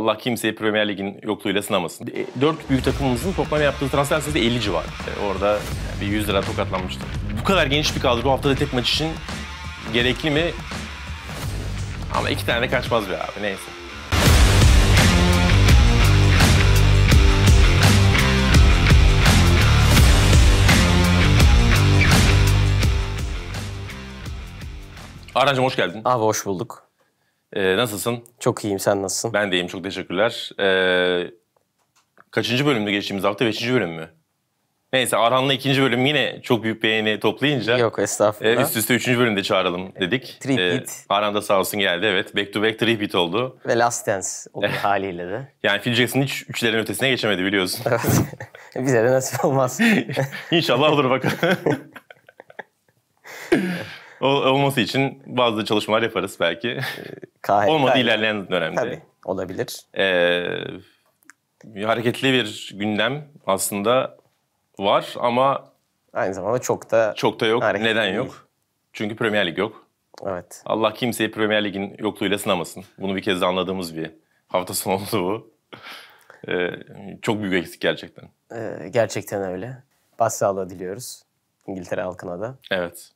Allah kimseyi Premier Lig'in yokluğuyla sınamasın. E, dört büyük takımımızın toplam yaptığı transfer sayısı 50 civar. E, orada bir 100 lira tokatlanmıştı. Bu kadar geniş bir kadro haftada tek maç için gerekli mi? Ama iki tane de kaçmaz be abi neyse. Arancım hoş geldin. Abi hoş bulduk. Ee, nasılsın? Çok iyiyim, sen nasılsın? Ben de iyiyim, çok teşekkürler. Ee, kaçıncı bölümde geçtiğimiz hafta? Beşinci bölüm mü? Neyse Arhan'la ikinci bölüm yine çok büyük beğeni toplayınca Yok estağfurullah. E, üst üste üçüncü bölümde çağıralım dedik. Tripit. Ee, e, Arhan da sağ olsun geldi evet. Back to back tripit oldu. Ve Last Dance oldu eh. haliyle de. Yani Phil Jackson hiç üçlerin ötesine geçemedi biliyorsun. Evet. Bize de nasip olmaz. İnşallah olur bakalım. olması için bazı çalışmalar yaparız belki. Kahve, ee, Olmadı ilerleyen dönemde. Tabii olabilir. Ee, hareketli bir gündem aslında var ama... Aynı zamanda çok da... Çok da yok. Neden yok? Çünkü Premier Lig yok. Evet. Allah kimseyi Premier Lig'in yokluğuyla sınamasın. Bunu bir kez de anladığımız bir hafta sonu oldu bu. Ee, çok büyük eksik gerçekten. Ee, gerçekten öyle. Başsağlığı diliyoruz İngiltere halkına da. Evet.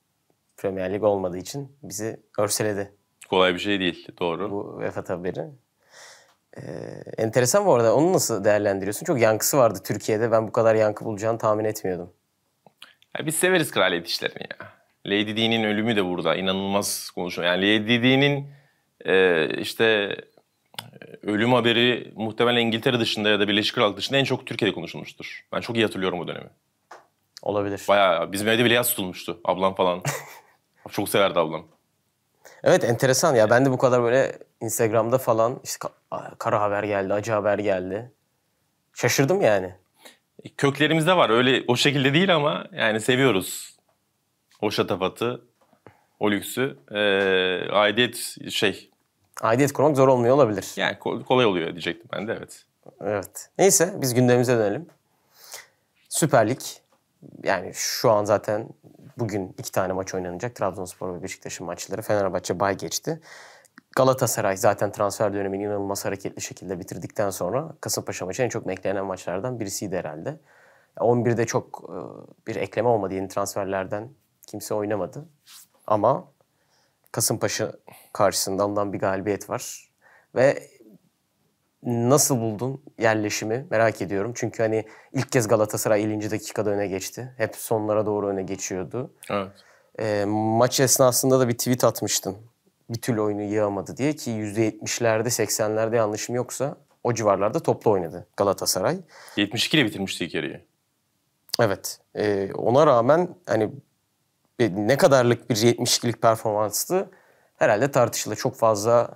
Premier Lig olmadığı için bizi örseledi. Kolay bir şey değil. Doğru. Bu vefat haberi. Ee, enteresan bu arada. Onu nasıl değerlendiriyorsun? Çok yankısı vardı Türkiye'de. Ben bu kadar yankı bulacağını tahmin etmiyordum. Ya biz severiz kraliyet işlerini ya. Lady Di'nin ölümü de burada. inanılmaz konuşuyor. Yani Lady Di'nin e, işte e, ölüm haberi muhtemelen İngiltere dışında ya da Birleşik Krallık dışında en çok Türkiye'de konuşulmuştur. Ben çok iyi hatırlıyorum o dönemi. Olabilir. Bayağı bizim evde bile yaz tutulmuştu. Ablam falan Çok severdi ablam. Evet enteresan ya. Ben de bu kadar böyle Instagram'da falan işte kara haber geldi, acı haber geldi. Şaşırdım yani. E, köklerimizde var. Öyle o şekilde değil ama yani seviyoruz. O şatafatı, o lüksü. Ee, aidiyet şey. Aidiyet kurmak zor olmuyor olabilir. Yani kolay oluyor diyecektim ben de evet. Evet. Neyse biz gündemimize dönelim. Süper Lig. Yani şu an zaten Bugün iki tane maç oynanacak. Trabzonspor ve Beşiktaş'ın maçları. Fenerbahçe bay geçti. Galatasaray zaten transfer dönemini inanılmaz hareketli şekilde bitirdikten sonra Kasımpaşa maçı en çok beklenen maçlardan birisiydi herhalde. 11'de çok e, bir ekleme olmadı yeni transferlerden kimse oynamadı. Ama Kasımpaşa karşısında ondan bir galibiyet var. Ve Nasıl buldun yerleşimi? Merak ediyorum. Çünkü hani ilk kez Galatasaray 50. dakikada öne geçti. Hep sonlara doğru öne geçiyordu. Evet. E, maç esnasında da bir tweet atmıştın. Bir türlü oyunu yığamadı diye ki %70'lerde 80'lerde yanlışım yoksa o civarlarda toplu oynadı Galatasaray. 72 ile bitirmişti ilk yarıyı. Evet. E, ona rağmen hani ne kadarlık bir 72'lik performanstı herhalde tartışılır. Çok fazla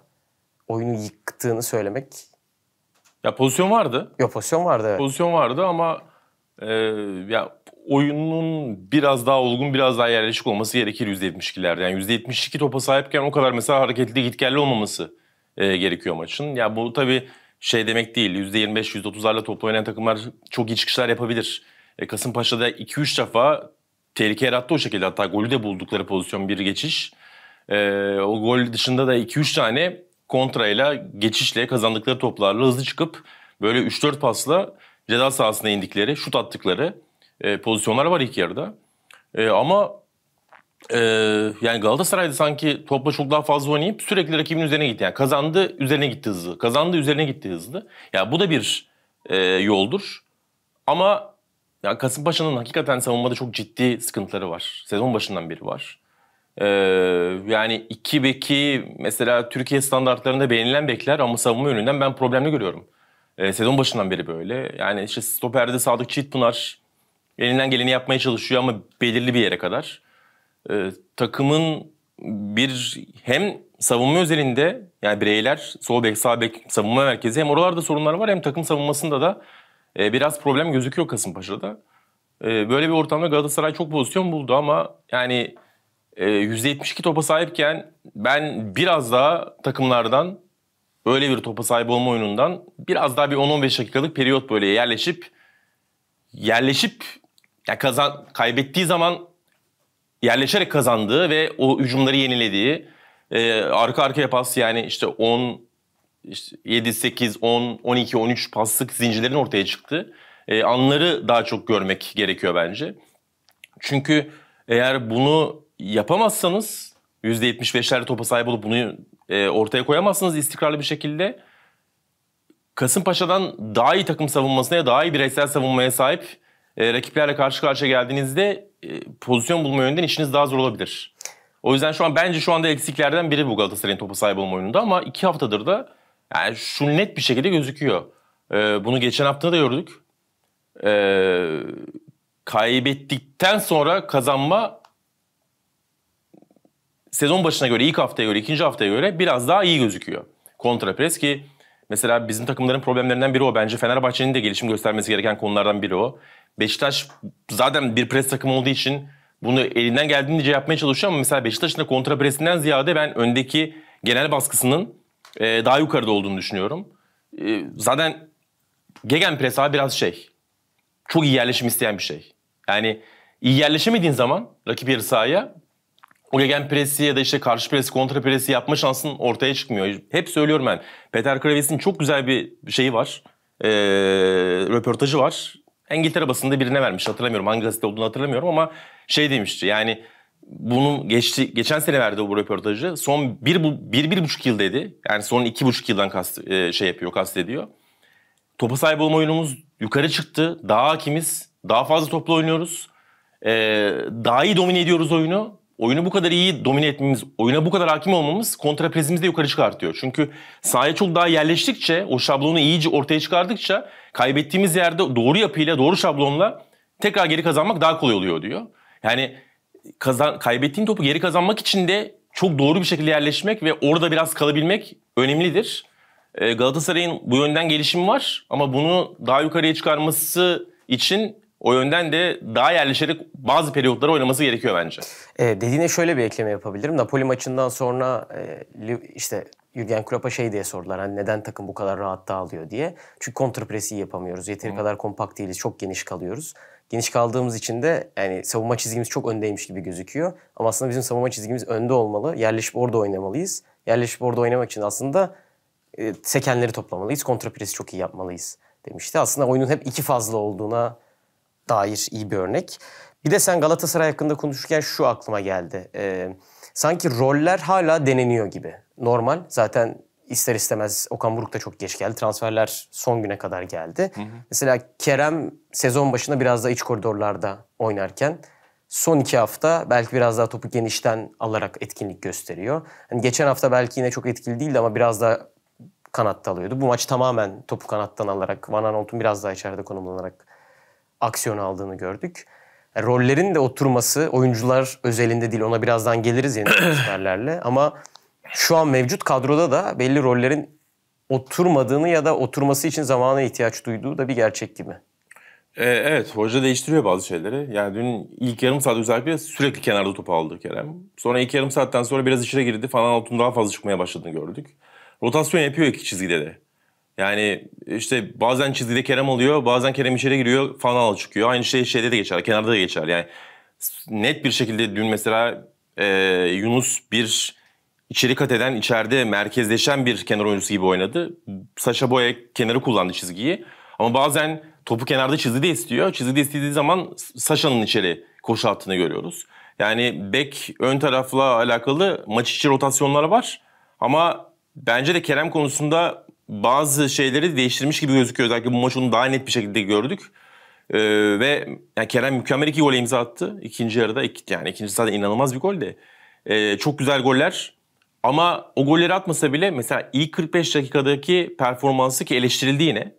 oyunu yıktığını söylemek ya pozisyon vardı. Yok pozisyon vardı. Evet. Pozisyon vardı ama e, ya oyunun biraz daha olgun, biraz daha yerleşik olması gerekir %72'lerde. Yani %72 topa sahipken o kadar mesela hareketli gitgelli olmaması e, gerekiyor maçın. Ya bu tabii şey demek değil. %25, %30'larla topla oynayan takımlar çok iyi çıkışlar yapabilir. E, Kasımpaşa'da 2-3 defa tehlike yarattı o şekilde. Hatta golü de buldukları pozisyon bir geçiş. E, o gol dışında da 2-3 tane kontrayla, geçişle kazandıkları toplarla hızlı çıkıp böyle 3-4 pasla ceza sahasına indikleri, şut attıkları e, pozisyonlar var ilk yarıda. E, ama e, yani Galatasaray'da sanki topla çok daha fazla oynayıp sürekli rakibin üzerine gitti. Yani kazandı, üzerine gitti hızlı. Kazandı, üzerine gitti hızlı. Ya yani bu da bir e, yoldur. Ama ya Kasımpaşa'nın hakikaten savunmada çok ciddi sıkıntıları var. Sezon başından beri var. Ee, yani iki beki mesela Türkiye standartlarında beğenilen bekler ama savunma yönünden ben problemli görüyorum. Ee, sezon başından beri böyle. Yani işte stoperde Sadık Çiğitpınar elinden geleni yapmaya çalışıyor ama belirli bir yere kadar. Ee, takımın bir hem savunma özelinde yani bireyler sol bek sağ bek savunma merkezi hem oralarda sorunlar var hem takım savunmasında da e, biraz problem gözüküyor Kasımpaşa'da. E, böyle bir ortamda Galatasaray çok pozisyon buldu ama yani %72 ee, topa sahipken ben biraz daha takımlardan böyle bir topa sahip olma oyunundan biraz daha bir 10-15 dakikalık periyot böyle yerleşip yerleşip ya kazan kaybettiği zaman yerleşerek kazandığı ve o hücumları yenilediği e, arka arkaya pas yani işte 10 işte 7 8 10 12 13 paslık zincirlerin ortaya çıktı. E, anları daha çok görmek gerekiyor bence. Çünkü eğer bunu yapamazsanız %75'lerle topa sahip olup bunu e, ortaya koyamazsınız istikrarlı bir şekilde Kasımpaşa'dan daha iyi takım savunmasına ya daha iyi bireysel savunmaya sahip e, rakiplerle karşı karşıya geldiğinizde e, pozisyon bulma yönünden işiniz daha zor olabilir. O yüzden şu an bence şu anda eksiklerden biri bu Galatasaray'ın topa sahip olma oyununda ama iki haftadır da yani şu net bir şekilde gözüküyor. Ee, bunu geçen hafta da gördük. Ee, kaybettikten sonra kazanma sezon başına göre, ilk haftaya göre, ikinci haftaya göre biraz daha iyi gözüküyor. Kontra pres ki mesela bizim takımların problemlerinden biri o. Bence Fenerbahçe'nin de gelişim göstermesi gereken konulardan biri o. Beşiktaş zaten bir pres takımı olduğu için bunu elinden geldiğince yapmaya çalışıyor ama mesela Beşiktaş'ın da kontra presinden ziyade ben öndeki genel baskısının e, daha yukarıda olduğunu düşünüyorum. E, zaten gegen pres abi biraz şey. Çok iyi yerleşim isteyen bir şey. Yani iyi yerleşemediğin zaman rakip yarı sahaya o gegen presi ya da işte karşı presi, kontra presi yapma şansın ortaya çıkmıyor. Hep söylüyorum ben. Peter Kravets'in çok güzel bir şeyi var. Ee, röportajı var. İngiltere basında birine vermiş. Hatırlamıyorum hangi gazete olduğunu hatırlamıyorum ama şey demişti. Yani bunu geçti, geçen sene verdi bu röportajı. Son bir, bir, bir buçuk yıl dedi. Yani son iki buçuk yıldan kast, e, şey yapıyor, kastediyor. Topa sahip olma oyunumuz yukarı çıktı. Daha hakimiz. Daha fazla topla oynuyoruz. E, daha iyi domine ediyoruz oyunu oyunu bu kadar iyi domine etmemiz, oyuna bu kadar hakim olmamız kontra de yukarı çıkartıyor. Çünkü sahaya çok daha yerleştikçe, o şablonu iyice ortaya çıkardıkça kaybettiğimiz yerde doğru yapıyla, doğru şablonla tekrar geri kazanmak daha kolay oluyor diyor. Yani kazan, kaybettiğin topu geri kazanmak için de çok doğru bir şekilde yerleşmek ve orada biraz kalabilmek önemlidir. Ee, Galatasaray'ın bu yönden gelişimi var ama bunu daha yukarıya çıkarması için o yönden de daha yerleşerek bazı periyotlara oynaması gerekiyor bence. E, dediğine şöyle bir ekleme yapabilirim. Napoli maçından sonra e, işte Jürgen Klopp'a şey diye sordular. Hani neden takım bu kadar rahat dağılıyor diye. Çünkü kontrpresi yapamıyoruz. Yeteri hmm. kadar kompakt değiliz. Çok geniş kalıyoruz. Geniş kaldığımız için de yani savunma çizgimiz çok öndeymiş gibi gözüküyor. Ama aslında bizim savunma çizgimiz önde olmalı. Yerleşip orada oynamalıyız. Yerleşip orada oynamak için aslında e, sekenleri toplamalıyız. Kontrpresi çok iyi yapmalıyız demişti. Aslında oyunun hep iki fazla olduğuna dair iyi bir örnek. Bir de sen Galatasaray hakkında konuşurken şu aklıma geldi. Ee, sanki roller hala deneniyor gibi. Normal. Zaten ister istemez Okan Buruk da çok geç geldi. Transferler son güne kadar geldi. Hı hı. Mesela Kerem sezon başında biraz daha iç koridorlarda oynarken son iki hafta belki biraz daha topu genişten alarak etkinlik gösteriyor. Hani geçen hafta belki yine çok etkili değildi ama biraz daha kanatta alıyordu. Bu maç tamamen topu kanattan alarak Van Aanholt'un biraz daha içeride konumlanarak aksiyon aldığını gördük. E, rollerin de oturması oyuncular özelinde değil ona birazdan geliriz yeni transferlerle ama şu an mevcut kadroda da belli rollerin oturmadığını ya da oturması için zamana ihtiyaç duyduğu da bir gerçek gibi. Ee, evet hoca değiştiriyor bazı şeyleri. Yani dün ilk yarım saat özellikle sürekli kenarda topu aldı Kerem. Sonra ilk yarım saatten sonra biraz içeri girdi. Falan altın daha fazla çıkmaya başladığını gördük. Rotasyon yapıyor iki çizgide de. Yani işte bazen çizgide Kerem oluyor, bazen Kerem içeri giriyor, Fanal çıkıyor. Aynı şey şeyde de geçer, kenarda da geçer. Yani net bir şekilde dün mesela e, Yunus bir içeri kat eden, içeride merkezleşen bir kenar oyuncusu gibi oynadı. Saşa Boya kenarı kullandı çizgiyi. Ama bazen topu kenarda çizgide istiyor. Çizgide istediği zaman Saşa'nın içeri koşu attığını görüyoruz. Yani bek ön tarafla alakalı maç içi rotasyonları var. Ama bence de Kerem konusunda bazı şeyleri değiştirmiş gibi gözüküyor. Özellikle bu maç onu daha net bir şekilde gördük. Ee, ve yani Kerem mükemmel iki gol imza attı. İkinci yarıda yani ikinci zaten inanılmaz bir gol de. Ee, çok güzel goller. Ama o golleri atmasa bile mesela ilk 45 dakikadaki performansı ki eleştirildi yine.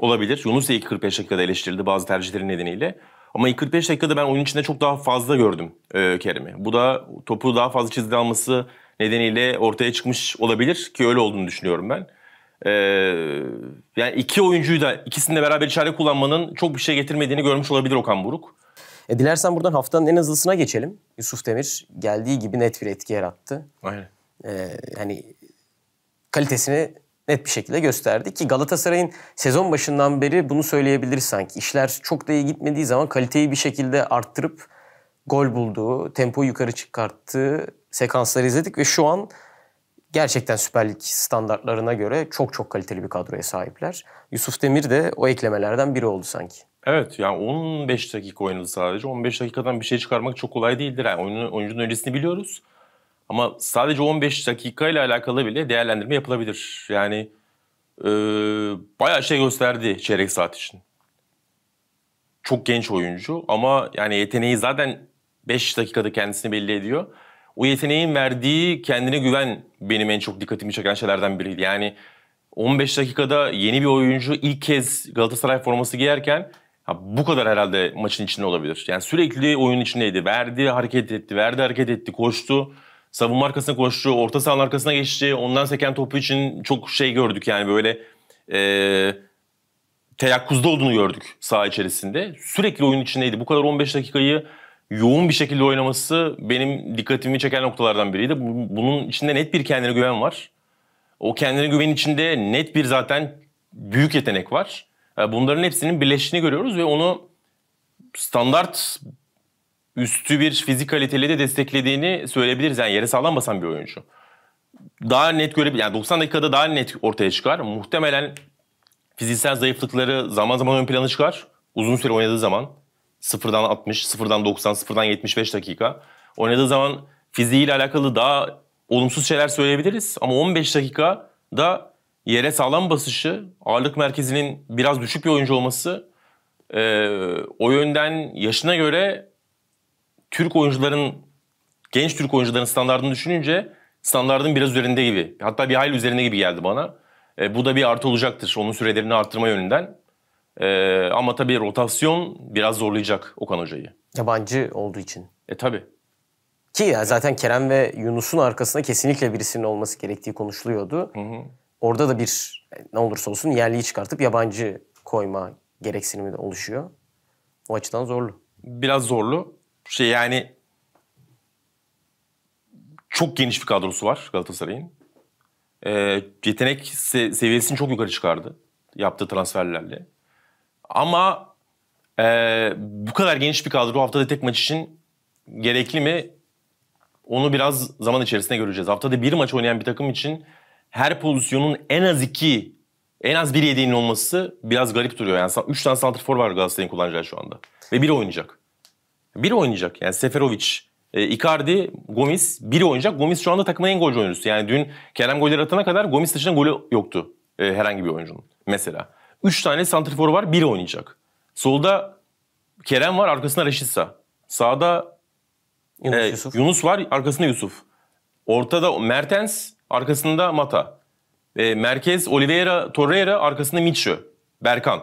Olabilir. Yunus da ilk 45 dakikada eleştirildi bazı tercihleri nedeniyle. Ama ilk 45 dakikada ben oyun içinde çok daha fazla gördüm e, Kerem'i. Bu da topu daha fazla çizgi alması nedeniyle ortaya çıkmış olabilir ki öyle olduğunu düşünüyorum ben. Ee, yani iki oyuncuyu da ikisini de beraber içeride kullanmanın çok bir şey getirmediğini görmüş olabilir Okan Buruk. E, dilersen buradan haftanın en hızlısına geçelim. Yusuf Demir geldiği gibi net bir etki yarattı. Aynen. Ee, hani kalitesini net bir şekilde gösterdi ki Galatasaray'ın sezon başından beri bunu söyleyebiliriz sanki. İşler çok da iyi gitmediği zaman kaliteyi bir şekilde arttırıp gol bulduğu, tempo yukarı çıkarttığı sekansları izledik ve şu an gerçekten Süper Lig standartlarına göre çok çok kaliteli bir kadroya sahipler. Yusuf Demir de o eklemelerden biri oldu sanki. Evet yani 15 dakika oynadı sadece. 15 dakikadan bir şey çıkarmak çok kolay değildir. Yani oyunun, oyuncunun öncesini biliyoruz. Ama sadece 15 dakika ile alakalı bile değerlendirme yapılabilir. Yani e, bayağı şey gösterdi çeyrek saat için. Çok genç oyuncu ama yani yeteneği zaten 5 dakikada kendisini belli ediyor o yeteneğin verdiği kendine güven benim en çok dikkatimi çeken şeylerden biriydi. Yani 15 dakikada yeni bir oyuncu ilk kez Galatasaray forması giyerken ya bu kadar herhalde maçın içinde olabilir. Yani sürekli oyun içindeydi. Verdi, hareket etti, verdi, hareket etti, koştu. Savunma arkasına koştu, orta sahanın arkasına geçti. Ondan seken topu için çok şey gördük yani böyle e, teyakkuzda olduğunu gördük saha içerisinde. Sürekli oyun içindeydi. Bu kadar 15 dakikayı yoğun bir şekilde oynaması benim dikkatimi çeken noktalardan biriydi. Bunun içinde net bir kendine güven var. O kendine güven içinde net bir zaten büyük yetenek var. E, bunların hepsinin birleştiğini görüyoruz ve onu standart üstü bir fizik kaliteli de desteklediğini söyleyebiliriz. Yani yere sağlam basan bir oyuncu. Daha net görebilir. Yani 90 dakikada daha net ortaya çıkar. Muhtemelen fiziksel zayıflıkları zaman zaman ön plana çıkar. Uzun süre oynadığı zaman Sıfırdan 60, sıfırdan 90, sıfırdan 75 dakika. Oynadığı zaman fiziğiyle alakalı daha olumsuz şeyler söyleyebiliriz. Ama 15 dakika da yere sağlam basışı, ağırlık merkezinin biraz düşük bir oyuncu olması e, o yönden yaşına göre Türk oyuncuların, genç Türk oyuncuların standartını düşününce standartın biraz üzerinde gibi. Hatta bir hayli üzerinde gibi geldi bana. E, bu da bir artı olacaktır onun sürelerini artırma yönünden. Ee, ama tabii rotasyon biraz zorlayacak Okan Hoca'yı. Yabancı olduğu için. E tabii. Ki yani zaten Kerem ve Yunus'un arkasında kesinlikle birisinin olması gerektiği konuşuluyordu. Hı hı. Orada da bir ne olursa olsun yerliyi çıkartıp yabancı koyma gereksinimi de oluşuyor. O açıdan zorlu. Biraz zorlu. Şey yani çok geniş bir kadrosu var Galatasaray'ın. Ee, yetenek se- seviyesini çok yukarı çıkardı yaptığı transferlerle. Ama e, bu kadar geniş bir kadro haftada tek maç için gerekli mi? Onu biraz zaman içerisinde göreceğiz. Haftada bir maç oynayan bir takım için her pozisyonun en az iki, en az bir yedeğinin olması biraz garip duruyor. Yani 3 tane santrfor var Galatasaray'ın kullanacağı şu anda. Ve biri oynayacak. Biri oynayacak. Yani Seferovic, e, Icardi, Gomis biri oynayacak. Gomis şu anda takımın en golcü oyuncusu. Yani dün Kerem golleri atana kadar Gomis dışında golü yoktu e, herhangi bir oyuncunun mesela. 3 tane santrifor var biri oynayacak. Solda Kerem var arkasında Reşit Sağ. Sağda Yunus, e, Yusuf. Yunus var arkasında Yusuf. Ortada Mertens arkasında Mata. E, merkez Oliveira, Torreira arkasında Micho, Berkan.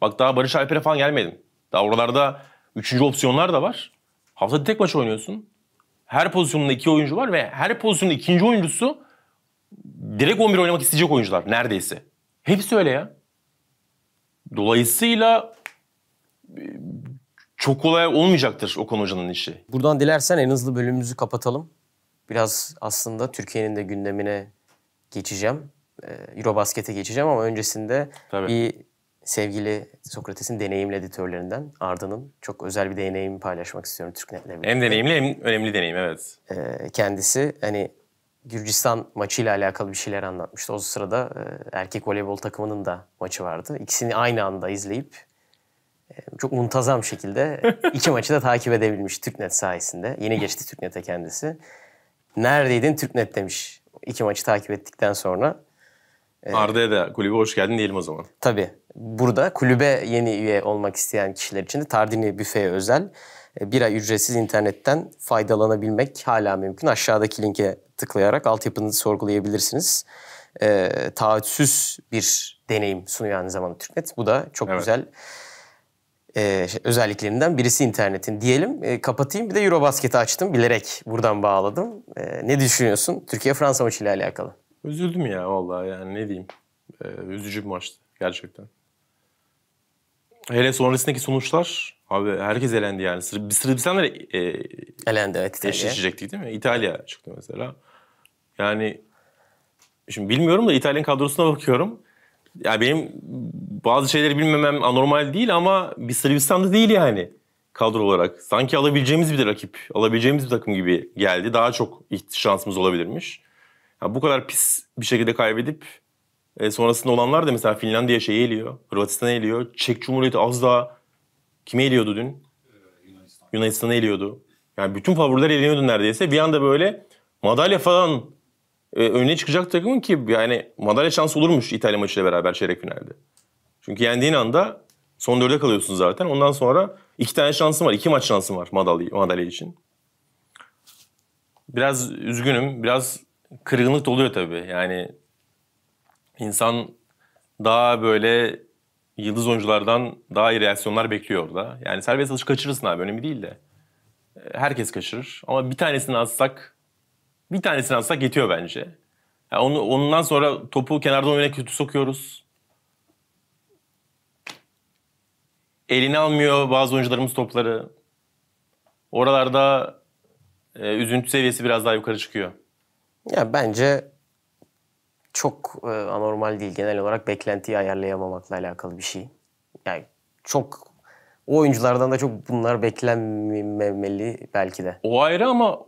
Bak daha Barış Alper'e falan gelmedim. Daha oralarda üçüncü opsiyonlar da var. Haftada tek maç oynuyorsun. Her pozisyonunda iki oyuncu var ve her pozisyonun ikinci oyuncusu direkt 11 oynamak isteyecek oyuncular neredeyse. Hepsi öyle ya. Dolayısıyla e, çok kolay olmayacaktır Okan Hoca'nın işi. Buradan dilersen en hızlı bölümümüzü kapatalım. Biraz aslında Türkiye'nin de gündemine geçeceğim. E, Eurobasket'e geçeceğim ama öncesinde Tabii. bir sevgili Sokrates'in deneyimli editörlerinden Arda'nın çok özel bir deneyimi paylaşmak istiyorum TürkNet'le birlikte. Hem deneyimli hem önemli deneyim evet. E, kendisi hani Gürcistan maçıyla alakalı bir şeyler anlatmıştı. O sırada e, erkek voleybol takımının da maçı vardı. İkisini aynı anda izleyip e, çok muntazam şekilde iki maçı da takip edebilmiş TürkNet sayesinde. Yine geçti TürkNet'e kendisi. Neredeydin TürkNet demiş. iki maçı takip ettikten sonra. E, Arda'ya da kulübe hoş geldin diyelim o zaman. Tabii. Burada kulübe yeni üye olmak isteyen kişiler için de Tardini Büfe'ye özel e, bir ay ücretsiz internetten faydalanabilmek hala mümkün. Aşağıdaki linke tıklayarak altyapınızı sorgulayabilirsiniz. E, taahhütsüz bir deneyim sunuyor aynı zamanda TürkNet. Bu da çok evet. güzel e, şey, özelliklerinden birisi internetin diyelim. E, kapatayım bir de Eurobasket'i açtım bilerek buradan bağladım. E, ne düşünüyorsun Türkiye-Fransa maçı ile alakalı? Üzüldüm ya vallahi yani ne diyeyim. E, üzücü bir maçtı gerçekten. Hele sonrasındaki sonuçlar Abi herkes elendi yani. Bir Sırbistanlar e, elendi evet İtalya. Eşleşecektik değil mi? İtalya çıktı mesela. Yani şimdi bilmiyorum da İtalya'nın kadrosuna bakıyorum. Ya yani benim bazı şeyleri bilmemem anormal değil ama bir Sırbistan'da değil yani kadro olarak. Sanki alabileceğimiz bir rakip, alabileceğimiz bir takım gibi geldi. Daha çok şansımız olabilirmiş. Yani bu kadar pis bir şekilde kaybedip e, sonrasında olanlar da mesela Finlandiya şeyi eliyor, Hırvatistan eliyor. Çek Cumhuriyeti az daha Kime eliyordu dün? Yunanistan. Yunanistan'a eliyordu. Yani bütün favoriler eleniyordu neredeyse. Bir anda böyle madalya falan e, önüne çıkacak takımın ki yani madalya şansı olurmuş İtalya maçıyla beraber çeyrek finalde. Çünkü yendiğin anda son dörde kalıyorsun zaten. Ondan sonra iki tane şansın var. iki maç şansın var madalya, madalya için. Biraz üzgünüm. Biraz kırgınlık doluyor tabii. Yani insan daha böyle yıldız oyunculardan daha iyi reaksiyonlar bekliyor orada. Yani serbest atış kaçırırsın abi önemli değil de. E, herkes kaçırır ama bir tanesini atsak bir tanesini atsak yetiyor bence. Yani onu, ondan sonra topu kenardan oyuna kötü sokuyoruz. Elini almıyor bazı oyuncularımız topları. Oralarda e, üzüntü seviyesi biraz daha yukarı çıkıyor. Ya bence çok e, anormal değil. Genel olarak beklentiyi ayarlayamamakla alakalı bir şey. Yani çok o oyunculardan da çok bunlar beklenmemeli belki de. O ayrı ama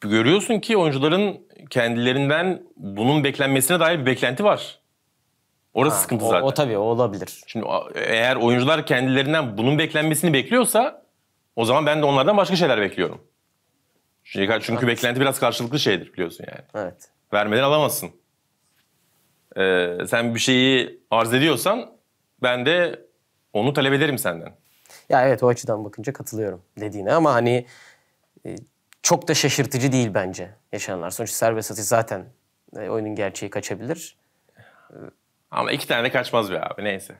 görüyorsun ki oyuncuların kendilerinden bunun beklenmesine dair bir beklenti var. Orası ha, sıkıntı o, zaten. O tabii o olabilir. Şimdi eğer oyuncular kendilerinden bunun beklenmesini bekliyorsa o zaman ben de onlardan başka şeyler bekliyorum. Çünkü, çünkü beklenti biraz karşılıklı şeydir biliyorsun yani. Evet. Vermeden alamazsın. Ee, sen bir şeyi arz ediyorsan ben de onu talep ederim senden. Ya evet o açıdan bakınca katılıyorum dediğine ama hani e, çok da şaşırtıcı değil bence yaşananlar. Sonuçta serbest atış zaten e, oyunun gerçeği kaçabilir. Ee, ama iki tane de kaçmaz be abi neyse.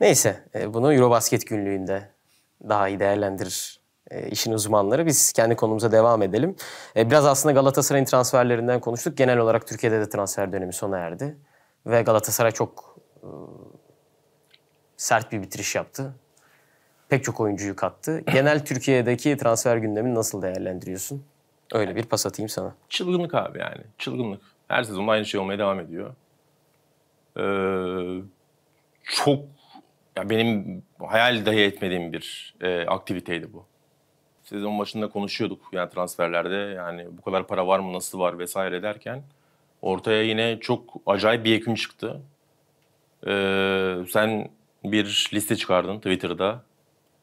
Neyse e, bunu Eurobasket günlüğünde daha iyi değerlendirir e, işin uzmanları. Biz kendi konumuza devam edelim. E, biraz aslında Galatasaray'ın transferlerinden konuştuk. Genel olarak Türkiye'de de transfer dönemi sona erdi. Ve Galatasaray çok e, sert bir bitiriş yaptı. Pek çok oyuncuyu kattı. Genel Türkiye'deki transfer gündemini nasıl değerlendiriyorsun? Öyle bir pas atayım sana. Çılgınlık abi yani. Çılgınlık. Her sezon aynı şey olmaya devam ediyor. Ee, çok ya benim hayal dahi etmediğim bir e, aktiviteydi bu sezon başında konuşuyorduk yani transferlerde yani bu kadar para var mı nasıl var vesaire derken ortaya yine çok acayip bir ekün çıktı. Ee, sen bir liste çıkardın Twitter'da.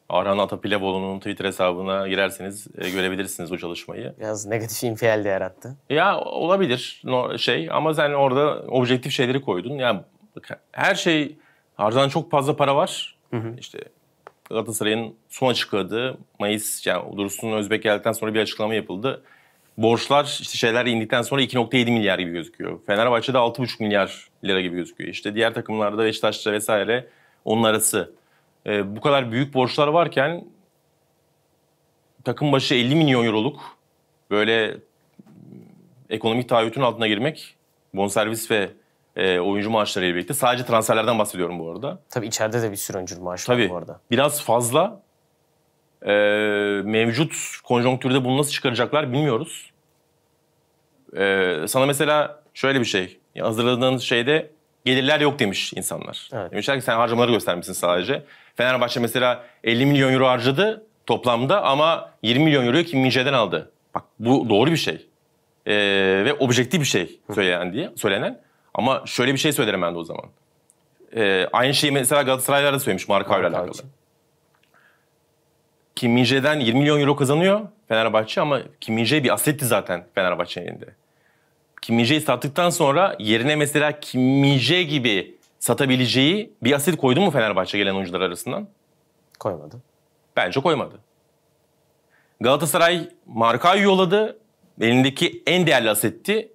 Arhan Atapilevoğlu'nun Twitter hesabına girerseniz e, görebilirsiniz bu çalışmayı. Biraz negatif infial de yarattı. Ya olabilir no, şey ama sen orada objektif şeyleri koydun. Yani her şey harcanan çok fazla para var. Hı hı. İşte Galatasaray'ın son açıkladığı Mayıs yani Dursun Özbek geldikten sonra bir açıklama yapıldı. Borçlar işte şeyler indikten sonra 2.7 milyar gibi gözüküyor. Fenerbahçe'de 6.5 milyar lira gibi gözüküyor. İşte diğer takımlarda Beşiktaş'ta vesaire onun arası. E, bu kadar büyük borçlar varken takım başı 50 milyon euroluk böyle ekonomik taahhütün altına girmek bonservis ve e, oyuncu maaşlarıyla birlikte. Sadece transferlerden bahsediyorum bu arada. Tabii içeride de bir sürü oyuncu maaşı Tabii, var bu arada. Biraz fazla. E, mevcut konjonktürde bunu nasıl çıkaracaklar bilmiyoruz. E, sana mesela şöyle bir şey. hazırladığınız şeyde gelirler yok demiş insanlar. Evet. Demişler ki sen harcamaları göstermişsin sadece. Fenerbahçe mesela 50 milyon euro harcadı toplamda ama 20 milyon euroyu Kim Mince'den aldı. Bak bu doğru bir şey. Ee, ve objektif bir şey söylenen diye söylenen. Ama şöyle bir şey söylerim ben de o zaman. Ee, aynı şeyi mesela Galatasaray'da da söylemiş marka ile alakalı. Kim Minje'den 20 milyon euro kazanıyor Fenerbahçe ama Kim Minje bir asetti zaten Fenerbahçe'nin elinde. Kim Minje'yi sattıktan sonra yerine mesela Kim Minje gibi satabileceği bir asit koydu mu Fenerbahçe gelen oyuncular arasından? Koymadı. Bence koymadı. Galatasaray markayı yolladı. Elindeki en değerli asetti.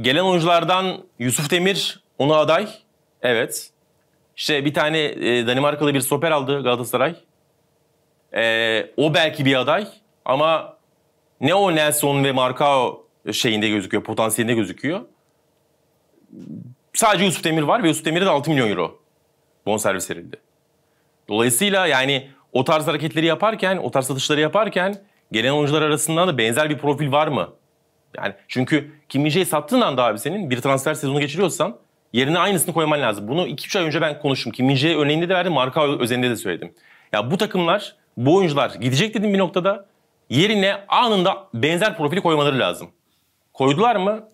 Gelen oyunculardan Yusuf Demir ona aday. Evet. İşte bir tane e, Danimarkalı bir stoper aldı Galatasaray. E, o belki bir aday ama ne o Nelson ve Marcao şeyinde gözüküyor, potansiyelinde gözüküyor. Sadece Yusuf Demir var ve Yusuf Demir'e de 6 milyon euro bonservis verildi. Dolayısıyla yani o tarz hareketleri yaparken, o tarz satışları yaparken gelen oyuncular arasında da benzer bir profil var mı? Yani çünkü Kim Min sattığın anda abi senin bir transfer sezonu geçiriyorsan yerine aynısını koyman lazım. Bunu 2-3 ay önce ben konuştum. Kim Min örneğinde de verdim, marka özelinde de söyledim. Ya bu takımlar, bu oyuncular gidecek dedim bir noktada yerine anında benzer profili koymaları lazım. Koydular mı?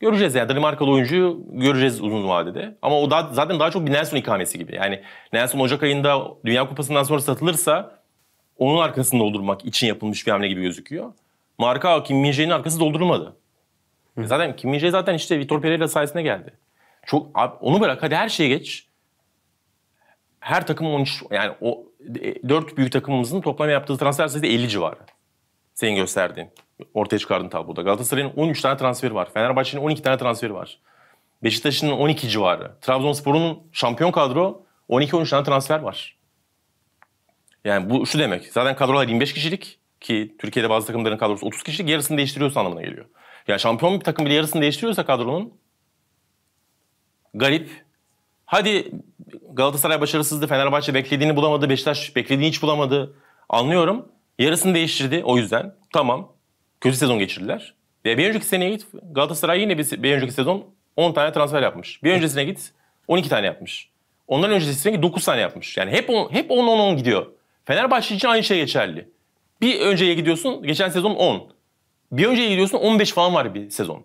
Göreceğiz yani. Danimarkalı oyuncuyu göreceğiz uzun vadede. Ama o daha, zaten daha çok bir Nelson ikamesi gibi. Yani Nelson Ocak ayında Dünya Kupası'ndan sonra satılırsa onun arkasında doldurmak için yapılmış bir hamle gibi gözüküyor. Marka Kim Min arkası doldurulmadı. Hı. Zaten Kim Min zaten işte Vitor Pereira sayesinde geldi. Çok abi, onu bırak hadi her şeye geç. Her takım 13 yani o e, dört büyük takımımızın toplam yaptığı transfer sayısı 50 civarı. Senin gösterdiğin, ortaya çıkardığın tabloda. Galatasaray'ın 13 tane transferi var. Fenerbahçe'nin 12 tane transferi var. Beşiktaş'ın 12 civarı. Trabzonspor'un şampiyon kadro 12-13 tane transfer var. Yani bu şu demek. Zaten kadrolar 25 kişilik ki Türkiye'de bazı takımların kadrosu 30 kişilik yarısını değiştiriyorsa anlamına geliyor. Ya şampiyon bir takım bile yarısını değiştiriyorsa kadronun garip. Hadi Galatasaray başarısızdı, Fenerbahçe beklediğini bulamadı, Beşiktaş beklediğini hiç bulamadı. Anlıyorum. Yarısını değiştirdi o yüzden. Tamam. Kötü sezon geçirdiler. Ve bir önceki seneye git Galatasaray yine bir, bir önceki sezon 10 tane transfer yapmış. Bir öncesine git 12 tane yapmış. Ondan öncesine git 9 tane yapmış. Yani hep on, hep 10 10 10 gidiyor. Fenerbahçe için aynı şey geçerli. Bir önceye gidiyorsun geçen sezon 10. Bir önceye gidiyorsun 15 falan var bir sezon.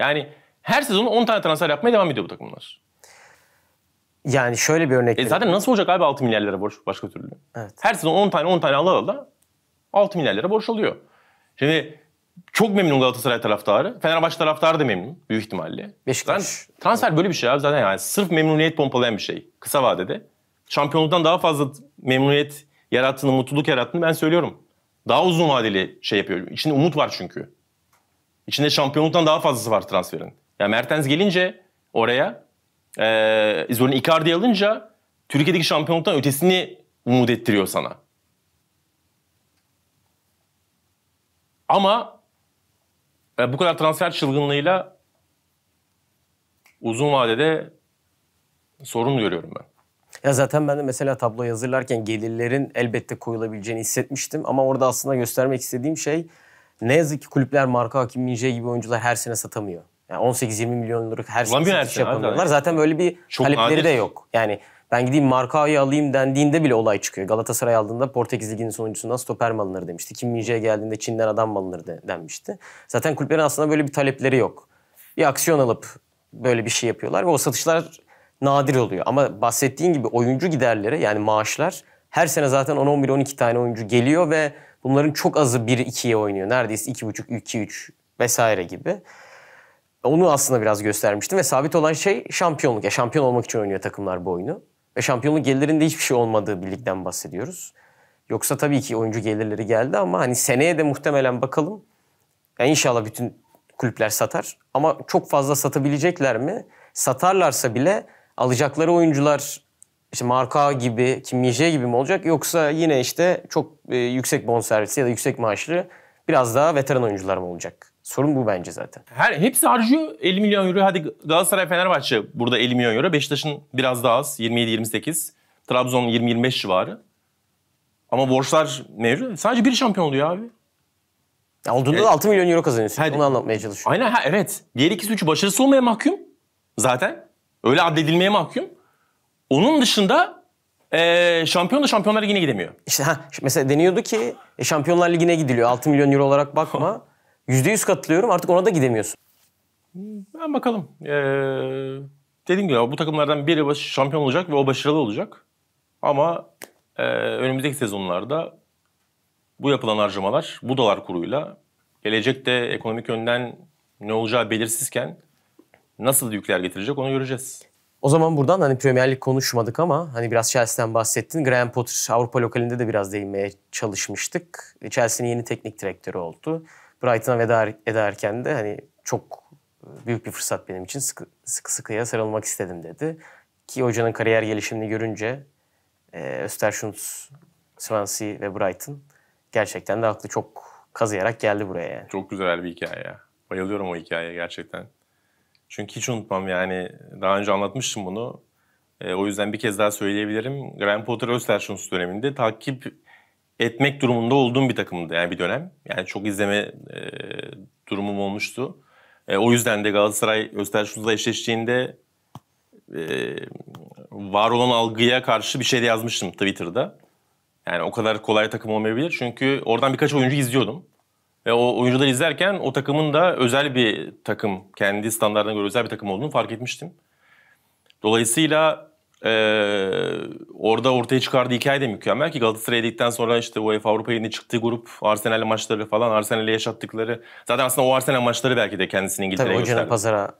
Yani her sezon 10 tane transfer yapmaya devam ediyor bu takımlar. Yani şöyle bir örnek. E zaten nasıl olacak abi 6 milyar lira borç başka türlü? Evet. Her sezon 10 tane 10 tane ala ala 6 milyar lira borç oluyor. Şimdi çok memnun Galatasaray taraftarı. Fenerbahçe taraftarı da memnun büyük ihtimalle. Beşiktaş. Zaten transfer böyle bir şey abi zaten yani sırf memnuniyet pompalayan bir şey kısa vadede. Şampiyonluktan daha fazla memnuniyet yarattığını, mutluluk yarattığını ben söylüyorum daha uzun vadeli şey yapıyor. İçinde umut var çünkü. İçinde şampiyonluktan daha fazlası var transferin. Yani Mertens gelince oraya e, Zorun Icardi alınca Türkiye'deki şampiyonluktan ötesini umut ettiriyor sana. Ama e, bu kadar transfer çılgınlığıyla uzun vadede sorun görüyorum ben. Ya zaten ben de mesela tablo hazırlarken gelirlerin elbette koyulabileceğini hissetmiştim. Ama orada aslında göstermek istediğim şey ne yazık ki kulüpler marka hakim Minje gibi oyuncular her sene satamıyor. Yani 18-20 milyon liralık her Ulan sene satış yapamıyorlar. Zaten böyle bir Çok talepleri nadir. de yok. Yani ben gideyim markayı alayım dendiğinde bile olay çıkıyor. Galatasaray aldığında Portekiz Ligi'nin sonuncusundan stoper mi alınır demişti. Kim Minje'ye geldiğinde Çin'den adam mı alınır de, denmişti. Zaten kulüplerin aslında böyle bir talepleri yok. Bir aksiyon alıp böyle bir şey yapıyorlar ve o satışlar nadir oluyor. Ama bahsettiğin gibi oyuncu giderleri yani maaşlar her sene zaten 10-11-12 tane oyuncu geliyor ve bunların çok azı 1-2'ye oynuyor. Neredeyse 2,5-2-3 vesaire gibi. Onu aslında biraz göstermiştim ve sabit olan şey şampiyonluk. Ya şampiyon olmak için oynuyor takımlar bu oyunu. Ve şampiyonluk gelirinde hiçbir şey olmadığı bir ligden bahsediyoruz. Yoksa tabii ki oyuncu gelirleri geldi ama hani seneye de muhtemelen bakalım. Yani inşallah bütün kulüpler satar. Ama çok fazla satabilecekler mi? Satarlarsa bile alacakları oyuncular işte Marka gibi, Kim gibi mi olacak yoksa yine işte çok e, yüksek bonservisi ya da yüksek maaşlı biraz daha veteran oyuncular mı olacak? Sorun bu bence zaten. Her hepsi harcıyor 50 milyon euro. Hadi Galatasaray Fenerbahçe burada 50 milyon euro. Beşiktaş'ın biraz daha az 27 28. Trabzon 20 25 civarı. Ama borçlar mevcut. Sadece bir şampiyon oluyor abi. Ya olduğunda evet. da 6 milyon euro kazanıyorsun. Hadi. Onu anlatmaya çalışıyorum. Aynen ha, evet. Diğer ikisi üçü başarısı olmaya mahkum zaten. Öyle adledilmeye mahkum. Onun dışında e, şampiyon da şampiyonlar ligine gidemiyor. İşte ha, mesela deniyordu ki e, şampiyonlar ligine gidiliyor. 6 milyon euro olarak bakma. %100 katılıyorum artık ona da gidemiyorsun. Ben bakalım. Ee, dediğim gibi bu takımlardan biri baş, şampiyon olacak ve o başarılı olacak. Ama e, önümüzdeki sezonlarda bu yapılan harcamalar bu dolar kuruyla gelecekte ekonomik yönden ne olacağı belirsizken nasıl yükler getirecek onu göreceğiz. O zaman buradan hani Premier Lig konuşmadık ama hani biraz Chelsea'den bahsettin. Graham Potter Avrupa lokalinde de biraz değinmeye çalışmıştık. E, Chelsea'nin yeni teknik direktörü oldu. Brighton'a veda er-, ederken de hani çok e, büyük bir fırsat benim için sıkı, sıkı sıkıya sarılmak istedim dedi. Ki hocanın kariyer gelişimini görünce e, Östersund, Swansea ve Brighton gerçekten de aklı çok kazıyarak geldi buraya yani. Çok güzel bir hikaye ya. Bayılıyorum o hikayeye gerçekten. Çünkü hiç unutmam yani daha önce anlatmıştım bunu. E, o yüzden bir kez daha söyleyebilirim. Graham Potter Östersunds döneminde takip etmek durumunda olduğum bir takımdı yani bir dönem. Yani çok izleme e, durumum olmuştu. E, o yüzden de Galatasaray Östersunds'la eşleştiğinde e, var olan algıya karşı bir şey de yazmıştım Twitter'da. Yani o kadar kolay takım olmayabilir. Çünkü oradan birkaç oyuncu izliyordum. Ve o oyuncuları izlerken o takımın da özel bir takım, kendi standartlarına göre özel bir takım olduğunu fark etmiştim. Dolayısıyla e, orada ortaya çıkardığı hikaye de mükemmel ki Galatasaray'a yedikten sonra işte UEFA Avrupa Ligi'nde çıktığı grup, Arsenal maçları falan, Arsenal'le yaşattıkları. Zaten aslında o Arsenal maçları belki de kendisini İngiltere'ye gösterdi. Tabii hocanın pazara...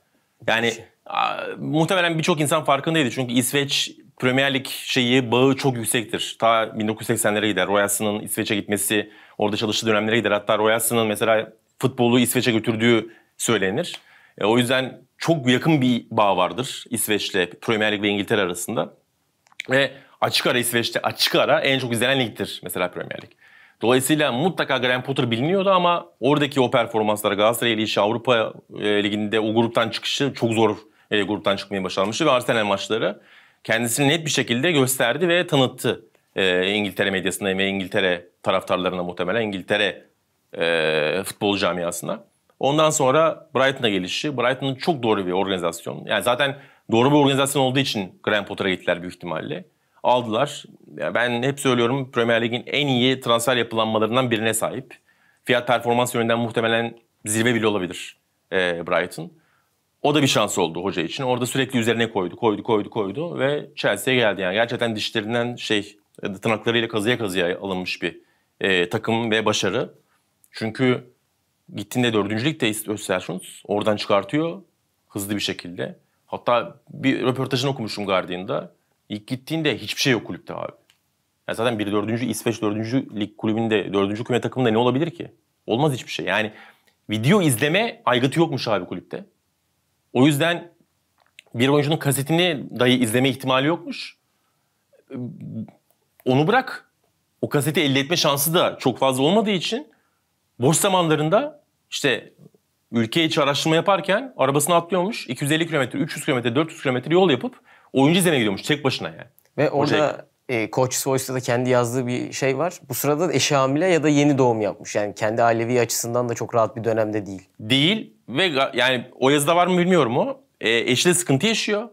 Yani şey. a, muhtemelen birçok insan farkındaydı. Çünkü İsveç Premier Lig şeyi bağı çok yüksektir. Ta 1980'lere gider. Royalson'ın İsveç'e gitmesi, orada çalıştığı dönemlere gider. Hatta Royalson'ın mesela futbolu İsveç'e götürdüğü söylenir. E, o yüzden çok yakın bir bağ vardır İsveç'le Premier Lig ve İngiltere arasında. Ve açık ara İsveç'te açık ara en çok izlenen ligdir mesela Premier Lig. Dolayısıyla mutlaka Graham Potter biliniyordu ama oradaki o performanslar Galatasaray'la işi Avrupa e, Ligi'nde o gruptan çıkışı çok zor e, gruptan çıkmayı başarmıştı ve Arsenal maçları kendisini net bir şekilde gösterdi ve tanıttı e, İngiltere medyasına ve İngiltere taraftarlarına muhtemelen İngiltere e, futbol camiasına. Ondan sonra Brighton'a gelişi. Brighton'ın çok doğru bir organizasyon. Yani zaten doğru bir organizasyon olduğu için Graham Potter'a gittiler büyük ihtimalle. Aldılar. Yani ben hep söylüyorum Premier Lig'in en iyi transfer yapılanmalarından birine sahip. Fiyat performans yönünden muhtemelen zirve bile olabilir e, Brighton. O da bir şans oldu hoca için. Orada sürekli üzerine koydu, koydu, koydu, koydu ve Chelsea'ye geldi. Yani gerçekten dişlerinden şey e, tırnaklarıyla kazıya kazıya alınmış bir e, takım ve başarı. Çünkü gittiğinde dördüncülükte Östersund oradan çıkartıyor hızlı bir şekilde. Hatta bir röportajını okumuşum Guardian'da. İlk gittiğinde hiçbir şey yok kulüpte abi. Yani zaten bir dördüncü İsveç dördüncü lig kulübünde dördüncü küme takımında ne olabilir ki? Olmaz hiçbir şey. Yani video izleme aygıtı yokmuş abi kulüpte. O yüzden bir oyuncunun kasetini dahi izleme ihtimali yokmuş. Onu bırak. O kaseti elde etme şansı da çok fazla olmadığı için boş zamanlarında işte ülke içi araştırma yaparken arabasına atlıyormuş. 250 kilometre, 300 kilometre, 400 kilometre yol yapıp oyuncu izlemeye gidiyormuş tek başına yani. Ve orada şey- e, Coach Voice'da da kendi yazdığı bir şey var. Bu sırada eşi hamile ya da yeni doğum yapmış. Yani kendi ailevi açısından da çok rahat bir dönemde değil. Değil ve yani o yazıda var mı bilmiyorum o. E, eşi de sıkıntı yaşıyor.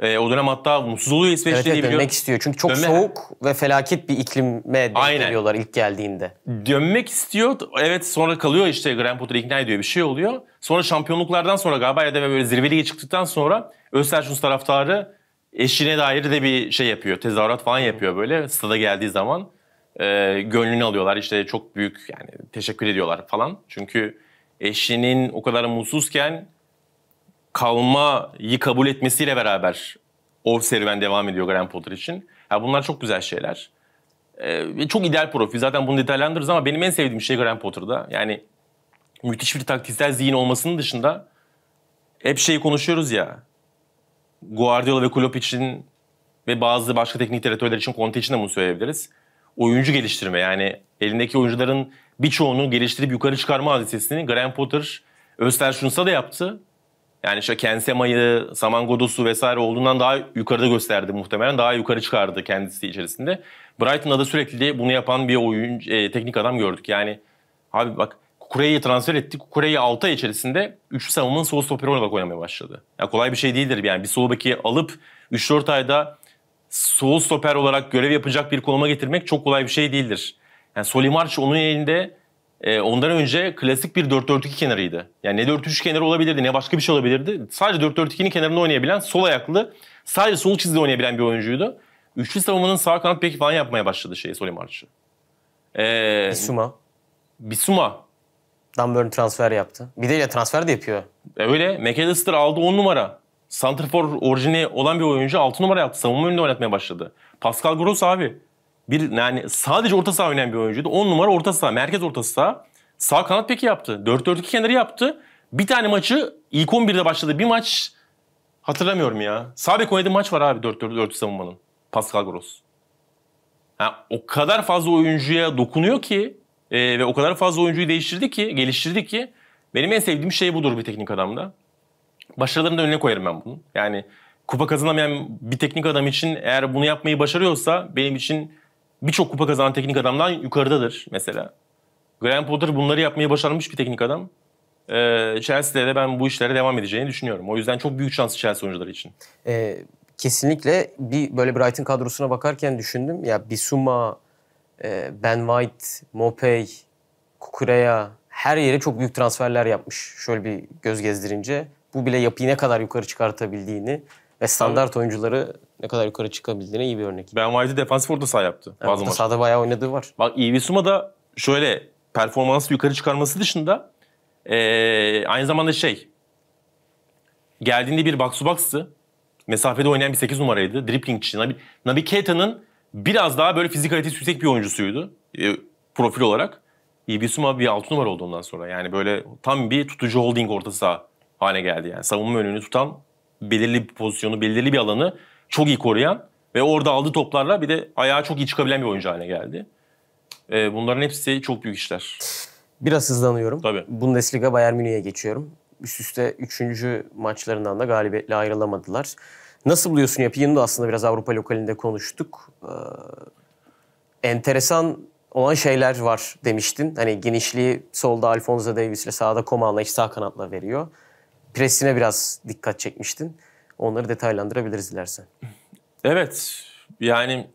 E, o dönem hatta mutsuz oluyor İsveç'te evet, diye evet, dönmek istiyor. Çünkü çok Dönme... soğuk ve felaket bir iklime geliyorlar ilk geldiğinde. Dönmek istiyor. Evet sonra kalıyor işte Grand Potter ikna ediyor bir şey oluyor. Sonra şampiyonluklardan sonra galiba ya da böyle zirve lige çıktıktan sonra Östersund taraftarı eşine dair de bir şey yapıyor. Tezahürat falan yapıyor böyle stada geldiği zaman. E, gönlünü alıyorlar işte çok büyük yani teşekkür ediyorlar falan. Çünkü eşinin o kadar mutsuzken kalmayı kabul etmesiyle beraber o serüven devam ediyor Graham Potter için. Ya bunlar çok güzel şeyler. Ee, çok ideal profil. Zaten bunu detaylandırırız ama benim en sevdiğim şey Graham Potter'da. Yani müthiş bir taktiksel zihin olmasının dışında hep şeyi konuşuyoruz ya. Guardiola ve Klopp için ve bazı başka teknik direktörler için Conte için de bunu söyleyebiliriz oyuncu geliştirme. Yani elindeki oyuncuların birçoğunu geliştirip yukarı çıkarma hadisesini Graham Potter Östersunds'a da yaptı. Yani işte Kensema'yı, Saman Godos'u vesaire olduğundan daha yukarıda gösterdi muhtemelen. Daha yukarı çıkardı kendisi içerisinde. Brighton'da da sürekli bunu yapan bir oyuncu, e, teknik adam gördük. Yani abi bak Kukure'yi transfer ettik. Kukure'yi 6 ay içerisinde üçlü savunmanın sol stoperi olarak oynamaya başladı. Yani kolay bir şey değildir. Yani bir sol beki alıp 3-4 ayda sol stoper olarak görev yapacak bir konuma getirmek çok kolay bir şey değildir. Yani Solimarch onun elinde e, ondan önce klasik bir 4-4-2 kenarıydı. Yani ne 4-3 kenarı olabilirdi ne başka bir şey olabilirdi. Sadece 4-4-2'nin kenarında oynayabilen sol ayaklı sadece sol çizgide oynayabilen bir oyuncuydu. Üçlü savunmanın sağ kanat peki falan yapmaya başladı şey Solimarch'ı. Ee, Bisuma. Bisuma. Dunburn transfer yaptı. Bir de ya transfer de yapıyor. E öyle. McAllister aldı 10 numara. Santrfor orijini olan bir oyuncu 6 numara yaptı. Savunma önünde oynatmaya başladı. Pascal Gross abi. Bir yani sadece orta saha oynayan bir oyuncuydu. 10 numara orta saha, merkez orta saha. Sağ kanat peki yaptı. 4-4-2 kenarı yaptı. Bir tane maçı ilk 11'de başladı. Bir maç hatırlamıyorum ya. Sabek oynadığı maç var abi 4-4-4 savunmanın. Pascal Gross. Ha, o kadar fazla oyuncuya dokunuyor ki e, ve o kadar fazla oyuncuyu değiştirdi ki, geliştirdi ki benim en sevdiğim şey budur bir teknik adamda. Başarılarını da önüne koyarım ben bunu. Yani kupa kazanamayan bir teknik adam için eğer bunu yapmayı başarıyorsa benim için birçok kupa kazanan teknik adamdan yukarıdadır mesela. Graham Potter bunları yapmayı başarmış bir teknik adam. Ee, Chelsea'de de ben bu işlere devam edeceğini düşünüyorum. O yüzden çok büyük şans Chelsea oyuncuları için. Ee, kesinlikle bir böyle Brighton kadrosuna bakarken düşündüm. Ya Bisuma, e, Ben White, Mopey, Kukureya her yere çok büyük transferler yapmış. Şöyle bir göz gezdirince bu bile yapıyı ne kadar yukarı çıkartabildiğini ve standart evet. oyuncuları ne kadar yukarı çıkabildiğine iyi bir örnek. Ben White'i defansif orta saha yaptı. Evet, orta sahada bayağı oynadığı var. Bak Ivi da şöyle performansı yukarı çıkarması dışında ee, aynı zamanda şey geldiğinde bir box box'tı. Mesafede oynayan bir 8 numaraydı. için. Nabi, Nabi Keita'nın biraz daha böyle fizik yüksek bir oyuncusuydu. E, profil olarak. Ibi bir 6 numara oldu ondan sonra. Yani böyle tam bir tutucu holding orta saha hale geldi. Yani savunma önünü tutan, belirli bir pozisyonu, belirli bir alanı çok iyi koruyan ve orada aldığı toplarla bir de ayağa çok iyi çıkabilen bir oyuncu haline geldi. E, bunların hepsi çok büyük işler. Biraz hızlanıyorum. Tabii. Bundesliga Bayern Münih'e geçiyorum. Üst üste üçüncü maçlarından da galibiyetle ayrılamadılar. Nasıl buluyorsun yapıyı? da aslında biraz Avrupa lokalinde konuştuk. Ee, enteresan olan şeyler var demiştin. Hani genişliği solda Alfonso Davis ile sağda Koman'la iç sağ kanatla veriyor presine biraz dikkat çekmiştin. Onları detaylandırabiliriz dilersen. Evet. Yani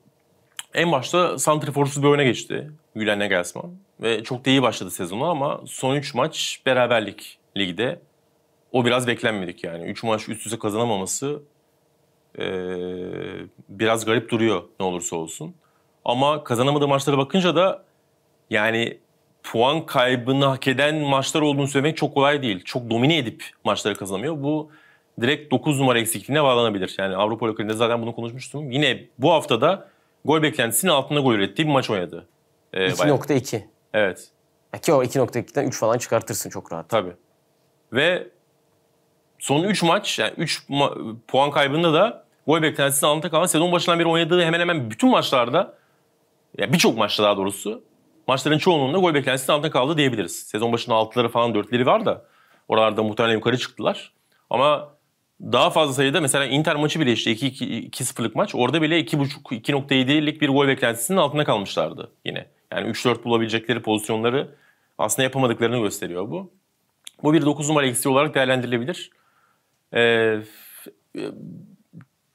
en başta santriforsuz bir oyuna geçti Gülen Nagelsmann. Ve çok da iyi başladı sezonu ama son 3 maç beraberlik ligde. O biraz beklenmedik yani. 3 maç üst üste kazanamaması ee, biraz garip duruyor ne olursa olsun. Ama kazanamadığı maçlara bakınca da yani puan kaybını hak eden maçlar olduğunu söylemek çok kolay değil. Çok domine edip maçları kazanamıyor. Bu direkt 9 numara eksikliğine bağlanabilir. Yani Avrupa lokalinde zaten bunu konuşmuştum. Yine bu haftada gol beklentisinin altında gol ürettiği bir maç oynadı. Ee, 2.2. Evet. Ki o 2.2'den 3 falan çıkartırsın çok rahat. Tabii. Ve son 3 maç, yani 3 ma- puan kaybında da gol beklentisinin altında kalan sezon başından beri oynadığı hemen hemen bütün maçlarda, ya birçok maçta daha doğrusu maçların çoğunluğunda gol beklentisinin altında kaldı diyebiliriz. Sezon başında altları falan dörtleri var da oralarda muhtemelen yukarı çıktılar. Ama daha fazla sayıda mesela Inter maçı bile işte 2-0'lık maç orada bile 2.5-2.7'lik bir gol beklentisinin altında kalmışlardı yine. Yani 3-4 bulabilecekleri pozisyonları aslında yapamadıklarını gösteriyor bu. Bu bir 9 numara eksiği olarak değerlendirilebilir. Ee, e,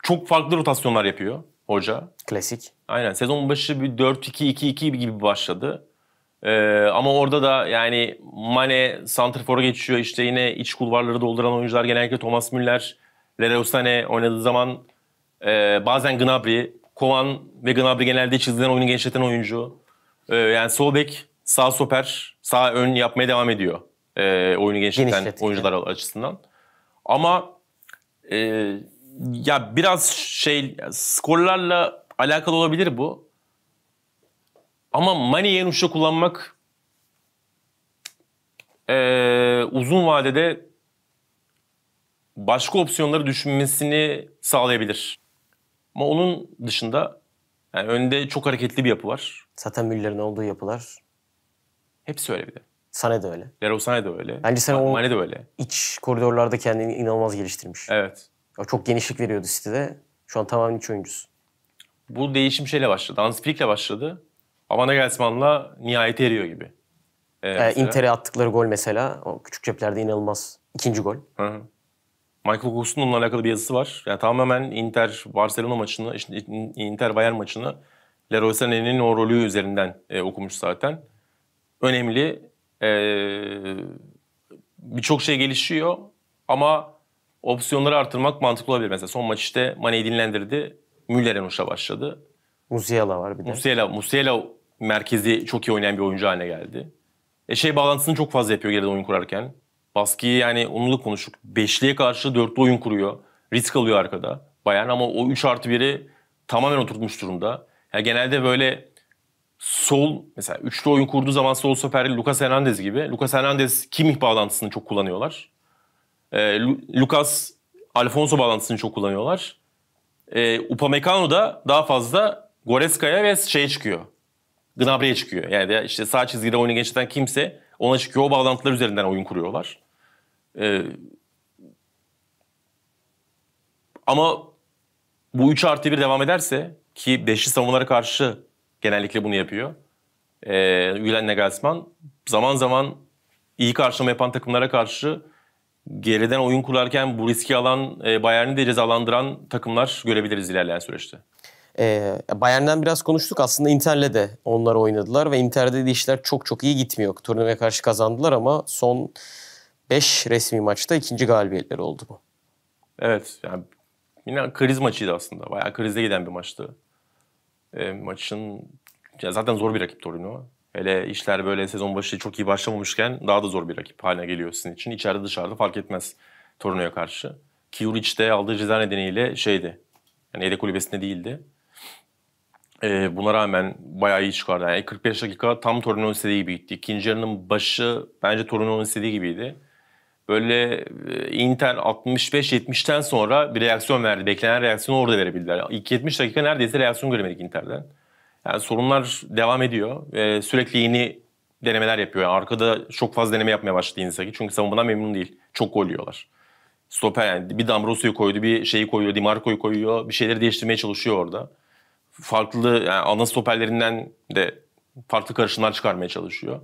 çok farklı rotasyonlar yapıyor hoca. Klasik. Aynen sezon başı bir 4-2-2-2 gibi başladı. Ee, ama orada da yani Mane Santrfor'a geçiyor. İşte yine iç kulvarları dolduran oyuncular genellikle Thomas Müller, Leroy Sané oynadığı zaman e, bazen Gnabry, Kovan ve Gnabry genelde çizilen oyunu genişleten oyuncu. Ee, yani sol bek, sağ soper, sağ ön yapmaya devam ediyor. Ee, oyunu genişleten oyuncular açısından. Ama e, ya biraz şey skorlarla alakalı olabilir bu. Ama Mane'yi en kullanmak e, uzun vadede başka opsiyonları düşünmesini sağlayabilir. Ama onun dışında yani önde çok hareketli bir yapı var. Zaten Müller'in olduğu yapılar. Hepsi öyle bir de. Sane de öyle. Leroy Sane de öyle. Bence sen Mane de öyle. iç koridorlarda kendini inanılmaz geliştirmiş. Evet çok genişlik veriyordu sitede. Şu an tamamen iç oyuncusu. Bu değişim şeyle başladı. Hansflick'le başladı. Ama Nagelsmann'la nihayete eriyor gibi. Ee, ee, mesela... Inter'e attıkları gol mesela. O küçük ceplerde inanılmaz. ikinci gol. Hı hı. Michael Goose'un onunla alakalı bir yazısı var. Yani tamamen Inter Barcelona maçını, Inter Bayern maçını Leroy Sané'nin o rolü üzerinden e, okumuş zaten. Önemli. E, Birçok şey gelişiyor ama opsiyonları artırmak mantıklı olabilir. Mesela son maç işte Mane'yi dinlendirdi. Müller'in Enuş'a başladı. Musiala var bir de. Musiala, Musiala merkezi çok iyi oynayan bir oyuncu haline geldi. E şey bağlantısını çok fazla yapıyor geride oyun kurarken. Baskıyı yani onunla konuştuk. Beşliye karşı dörtlü oyun kuruyor. Risk alıyor arkada. Bayern ama o 3 artı 1'i tamamen oturtmuş durumda. Yani genelde böyle sol mesela üçlü oyun kurduğu zaman sol stoperi Lucas Hernandez gibi. Lucas Hernandez Kimih bağlantısını çok kullanıyorlar. E, Lucas Alfonso bağlantısını çok kullanıyorlar. E, Upamecano da daha fazla Goreska'ya ve şeye çıkıyor. Gnabry'e çıkıyor. Yani de işte sağ çizgide oyunu geçten kimse ona çıkıyor. O bağlantılar üzerinden oyun kuruyorlar. E, ama bu 3 artı 1 devam ederse ki beşli savunmalara karşı genellikle bunu yapıyor. E, Gülen Nagelsmann zaman zaman iyi karşılama yapan takımlara karşı geriden oyun kurarken bu riski alan e, Bayern'i de cezalandıran takımlar görebiliriz ilerleyen süreçte. E, Bayern'den biraz konuştuk. Aslında Inter'le de onlar oynadılar ve Inter'de de işler çok çok iyi gitmiyor. Turnuvaya karşı kazandılar ama son 5 resmi maçta ikinci galibiyetleri oldu bu. Evet yani yine kriz maçıydı aslında. Bayağı krize giden bir maçtı. E, maçın ya zaten zor bir rakip Torino. Hele işler böyle sezon başı çok iyi başlamamışken daha da zor bir rakip haline geliyor sizin için. İçeride dışarıda fark etmez Torino'ya karşı. Kiyuric de aldığı ceza nedeniyle şeydi. Yani ede kulübesinde değildi. Ee, buna rağmen bayağı iyi çıkardı. Yani 45 dakika tam Torino'nun istediği gibiydi. İkinci yarının başı bence Torino'nun istediği gibiydi. Böyle e, Inter 65-70'ten sonra bir reaksiyon verdi. Beklenen reaksiyonu orada verebildiler. İlk 70 dakika neredeyse reaksiyon göremedik Inter'den. Yani sorunlar devam ediyor. Ee, sürekli yeni denemeler yapıyor. Yani arkada çok fazla deneme yapmaya başladı Inzaghi. Çünkü savunmadan memnun değil. Çok gol yiyorlar. Stoper yani bir Damrosu'yu koydu, bir şeyi koyuyor, Di koyuyor. Bir şeyleri değiştirmeye çalışıyor orada. Farklı yani ana stoperlerinden de farklı karışımlar çıkarmaya çalışıyor.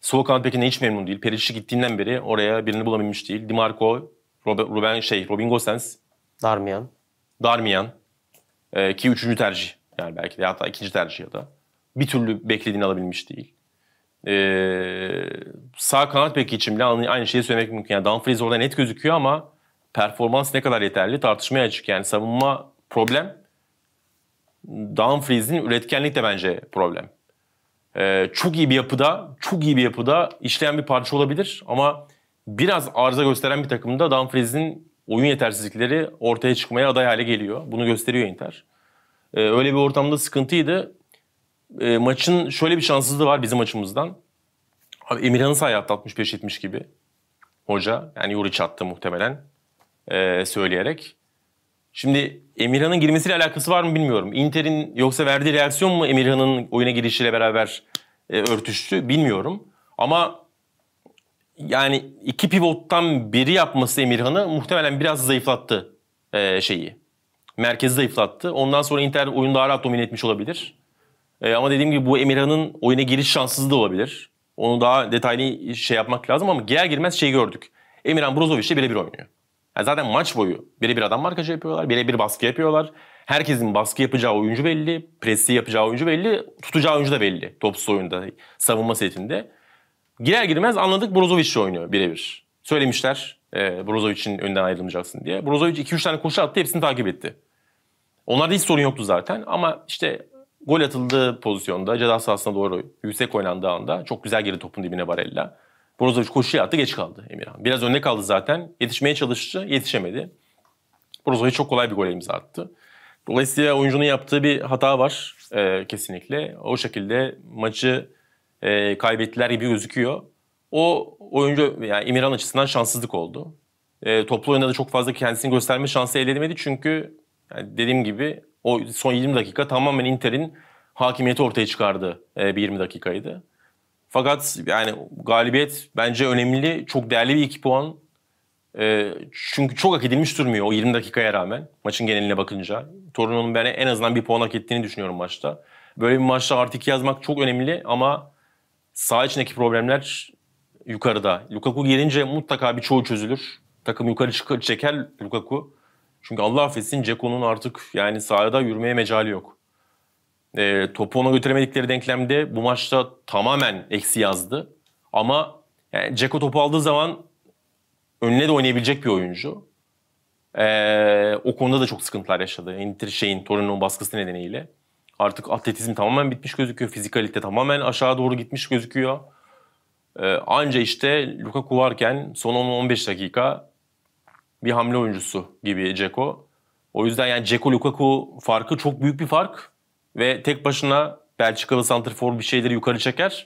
Sol kanat bekine hiç memnun değil. Perişi gittiğinden beri oraya birini bulamamış değil. Dimarco, Marco, Robin, şey, Robin Gosens. Darmian. Darmian. Ee, ki üçüncü tercih yani belki de hatta ikinci tercih ya da. Bir türlü beklediğini alabilmiş değil. Ee, sağ kanat beki için bile aynı şeyi söylemek mümkün. Yani Dumfries orada net gözüküyor ama performans ne kadar yeterli tartışmaya açık. Yani savunma problem. Dumfries'in üretkenlik de bence problem. Ee, çok iyi bir yapıda, çok iyi bir yapıda işleyen bir parça olabilir ama biraz arıza gösteren bir takımda Dumfries'in oyun yetersizlikleri ortaya çıkmaya aday hale geliyor. Bunu gösteriyor Inter. E, öyle bir ortamda sıkıntıydı. E, maçın şöyle bir şanssızlığı var bizim açımızdan. Abi Emirhan'ı sahaya atlatmış 5-70 gibi hoca. Yani Yuriç attı muhtemelen e, söyleyerek. Şimdi Emirhan'ın girmesiyle alakası var mı bilmiyorum. Inter'in yoksa verdiği reaksiyon mu Emirhan'ın oyuna girişiyle beraber e, örtüştü bilmiyorum. Ama yani iki pivottan biri yapması Emirhan'ı muhtemelen biraz zayıflattı e, şeyi merkezi zayıflattı. Ondan sonra Inter oyunu daha rahat domine etmiş olabilir. E, ama dediğim gibi bu Emirhan'ın oyuna giriş şanssızlığı da olabilir. Onu daha detaylı şey yapmak lazım ama girer girmez şey gördük. Emirhan Brozovic'le birebir oynuyor. Yani zaten maç boyu birebir adam markacı yapıyorlar, birebir baskı yapıyorlar. Herkesin baskı yapacağı oyuncu belli, presi yapacağı oyuncu belli, tutacağı oyuncu da belli topsuz oyunda, savunma setinde. Girer girmez anladık Brozovic oynuyor birebir. Söylemişler, e, Brozovic'in önden ayrılmayacaksın diye. Brozovic 2-3 tane koşu attı hepsini takip etti. Onlarda hiç sorun yoktu zaten ama işte gol atıldığı pozisyonda ceza sahasına doğru yüksek oynandığı anda çok güzel geri topun dibine Barella. Brozovic koşuya attı geç kaldı Emirhan. Biraz önde kaldı zaten. Yetişmeye çalıştı yetişemedi. Brozovic çok kolay bir gol imza attı. Dolayısıyla oyuncunun yaptığı bir hata var e, kesinlikle. O şekilde maçı e, kaybettiler gibi gözüküyor. O oyuncu yani İmiran açısından şanssızlık oldu. E, toplu oyunda da çok fazla kendisini gösterme şansı elde edemedi çünkü yani dediğim gibi o son 20 dakika tamamen Inter'in hakimiyeti ortaya çıkardı e, bir 20 dakikaydı. Fakat yani galibiyet bence önemli. Çok değerli bir 2 puan. E, çünkü çok hak edilmiş durmuyor o 20 dakikaya rağmen maçın geneline bakınca. Torino'nun ben en azından bir puan hak ettiğini düşünüyorum maçta. Böyle bir maçta artı 2 yazmak çok önemli ama sağ içindeki problemler yukarıda. Lukaku gelince mutlaka bir çoğu çözülür. Takım yukarı çıkar, çeker Lukaku. Çünkü Allah affetsin Ceko'nun artık yani sahada yürümeye mecali yok. E, topu ona götüremedikleri denklemde bu maçta tamamen eksi yazdı. Ama yani Ceko topu aldığı zaman önüne de oynayabilecek bir oyuncu. E, o konuda da çok sıkıntılar yaşadı. Inter şeyin Torino'nun baskısı nedeniyle. Artık atletizm tamamen bitmiş gözüküyor. Fizikalite tamamen aşağı doğru gitmiş gözüküyor. Ee, anca işte Lukaku varken son 10-15 dakika bir hamle oyuncusu gibi Ceko. O yüzden yani Ceko Lukaku farkı çok büyük bir fark ve tek başına Belçikalı santrfor bir şeyleri yukarı çeker.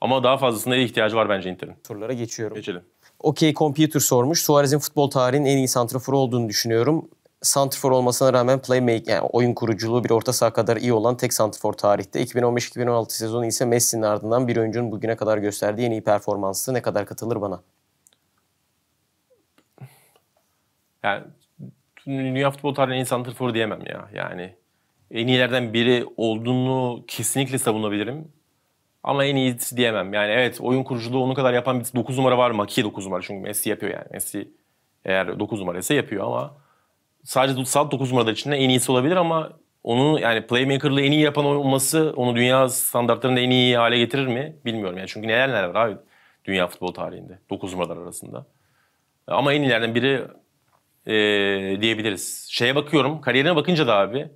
Ama daha fazlasına ihtiyacı var bence Inter'in. Turlara geçiyorum. Geçelim. Okey Computer sormuş. Suarez'in futbol tarihinin en iyi santraforu olduğunu düşünüyorum santrfor olmasına rağmen playmaker yani oyun kuruculuğu bir orta saha kadar iyi olan tek santrfor tarihte. 2015-2016 sezonu ise Messi'nin ardından bir oyuncunun bugüne kadar gösterdiği en iyi performansı ne kadar katılır bana? Yani dünya futbol tarihinin en santrforu diyemem ya. Yani en iyilerden biri olduğunu kesinlikle savunabilirim. Ama en iyisi diyemem. Yani evet oyun kuruculuğu onu kadar yapan bir 9 numara var mı? Ki 9 numara çünkü Messi yapıyor yani. Messi eğer 9 numara ise yapıyor ama sadece tutsal 9 numaralar içinde en iyisi olabilir ama onu yani playmakerlı en iyi yapan olması onu dünya standartlarında en iyi hale getirir mi bilmiyorum. Yani çünkü neler neler var abi dünya futbol tarihinde 9 numaralar arasında. Ama en iyilerden biri e, diyebiliriz. Şeye bakıyorum kariyerine bakınca da abi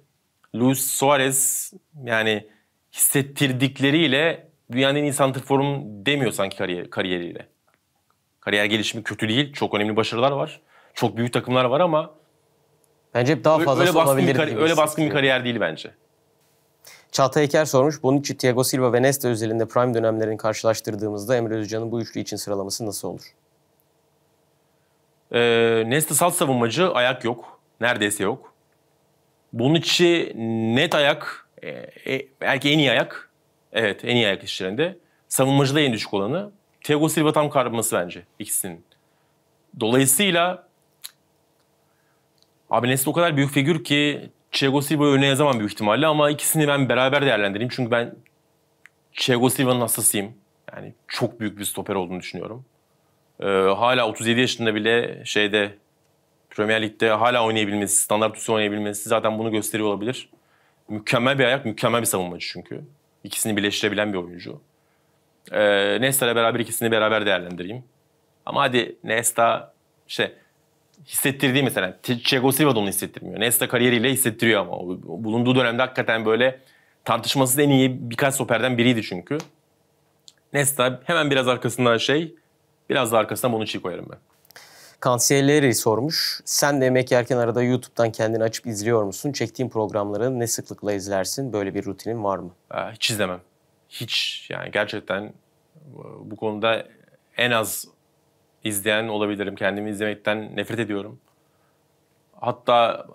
Luis Suarez yani hissettirdikleriyle dünyanın en iyi santrforum demiyor sanki kariyer, kariyeriyle. Kariyer gelişimi kötü değil. Çok önemli başarılar var. Çok büyük takımlar var ama Bence hep daha fazla öyle baskın, bir öyle baskın bir kariyer değil bence. Çağatay Eker sormuş. Bonucci, Thiago Silva ve Nesta özelinde prime dönemlerini karşılaştırdığımızda Emre Özcan'ın bu üçlü için sıralaması nasıl olur? Ee, Nesta salt savunmacı, ayak yok. Neredeyse yok. Bonucci net ayak, e, e, belki en iyi ayak. Evet, en iyi ayak işlerinde. Savunmacı da en düşük olanı. Thiago Silva tam karması bence ikisinin. Dolayısıyla Abi Nesli o kadar büyük figür ki Thiago Silva'yı öne yazamam büyük ihtimalle ama ikisini ben beraber değerlendireyim. Çünkü ben Thiago Silva'nın hastasıyım. Yani çok büyük bir stoper olduğunu düşünüyorum. Ee, hala 37 yaşında bile şeyde Premier Lig'de hala oynayabilmesi, standart üstü oynayabilmesi zaten bunu gösteriyor olabilir. Mükemmel bir ayak, mükemmel bir savunmacı çünkü. İkisini birleştirebilen bir oyuncu. Ee, Nesta'yla beraber ikisini beraber değerlendireyim. Ama hadi Nesta şey hissettirdiği mesela. Thiago Silva da onu hissettirmiyor. Nesta kariyeriyle hissettiriyor ama. Bulunduğu dönemde hakikaten böyle tartışmasız en iyi birkaç stoperden biriydi çünkü. Nesta hemen biraz arkasından şey, biraz da arkasından bunu çiğ koyarım ben. Kansiyeleri sormuş. Sen de yemek yerken arada YouTube'dan kendini açıp izliyor musun? Çektiğin programları ne sıklıkla izlersin? Böyle bir rutinin var mı? Ee, hiç izlemem. Hiç yani gerçekten e, bu konuda en az izleyen olabilirim. Kendimi izlemekten nefret ediyorum. Hatta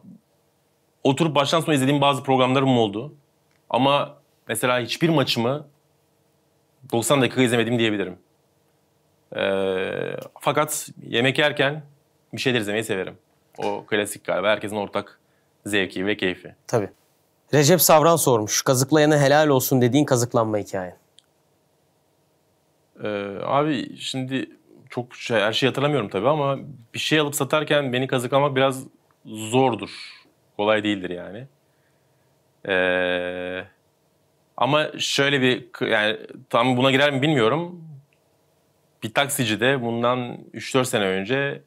oturup baştan sona izlediğim bazı programlarım oldu. Ama mesela hiçbir maçımı 90 dakika izlemedim diyebilirim. Ee, fakat yemek yerken bir şeyler izlemeyi severim. O klasik galiba. Herkesin ortak zevki ve keyfi. Tabii. Recep Savran sormuş. Kazıklayana helal olsun dediğin kazıklanma hikayen. Ee, abi şimdi çok şey, her şeyi hatırlamıyorum tabii ama bir şey alıp satarken beni kazıklamak biraz zordur. Kolay değildir yani. Ee, ama şöyle bir yani tam buna girer mi bilmiyorum. Bir taksici de bundan 3-4 sene önce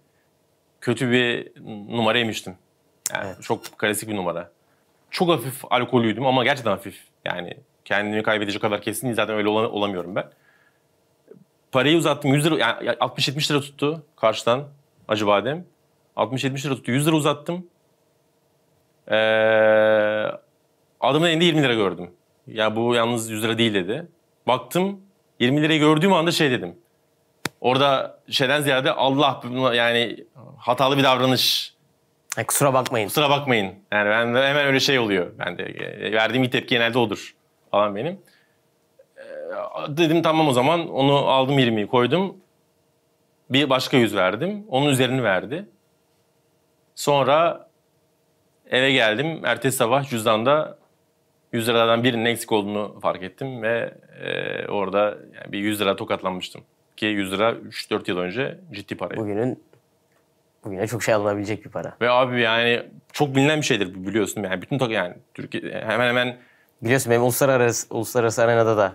kötü bir numara yemiştim. Yani evet. Çok klasik bir numara. Çok hafif alkolüydüm ama gerçekten hafif. Yani kendimi kaybedecek kadar kesin zaten öyle olamıyorum ben. Parayı uzattım 100 lira yani 60-70 lira tuttu karşıdan acı badem. 60-70 lira tuttu 100 lira uzattım. Ee, adamın elinde 20 lira gördüm. Ya bu yalnız 100 lira değil dedi. Baktım 20 lirayı gördüğüm anda şey dedim. Orada şeyden ziyade Allah yani hatalı bir davranış. Yani e, kusura bakmayın. Kusura bakmayın. Yani ben de hemen öyle şey oluyor. Ben de e, verdiğim bir tepki genelde odur falan benim dedim tamam o zaman onu aldım 20'yi koydum. Bir başka yüz verdim. Onun üzerini verdi. Sonra eve geldim. Ertesi sabah cüzdanda 100 liradan birinin eksik olduğunu fark ettim ve e, orada yani bir 100 lira tokatlanmıştım. Ki 100 lira 3-4 yıl önce ciddi paraydı. Bugünün bugüne çok şey alınabilecek bir para. Ve abi yani çok bilinen bir şeydir bu biliyorsun. Yani bütün yani Türkiye hemen hemen Biliyorsun benim uluslararası, uluslararası arenada da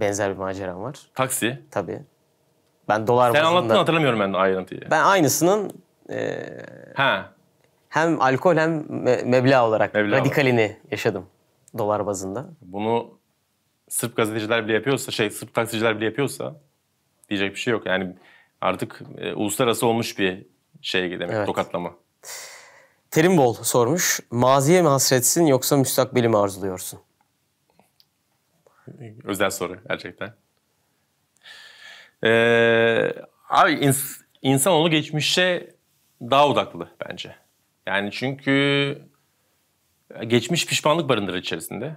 benzer bir maceram var. Taksi. Tabii. Ben dolar Sen bazında... anlattın hatırlamıyorum ben ayrıntıyı. Ben aynısının e, ha. hem alkol hem me- meblağ olarak meblağ radikalini olarak. yaşadım dolar bazında. Bunu Sırp gazeteciler bile yapıyorsa, şey Sırp taksiciler bile yapıyorsa diyecek bir şey yok. Yani artık e, uluslararası olmuş bir şey demek evet. tokatlama. Terimbol sormuş. Maziye mi hasretsin yoksa müstakbeli mi arzuluyorsun? Özel soru gerçekten. Ee, abi ins- insanoğlu geçmişe daha odaklı bence. Yani çünkü geçmiş pişmanlık barındırır içerisinde.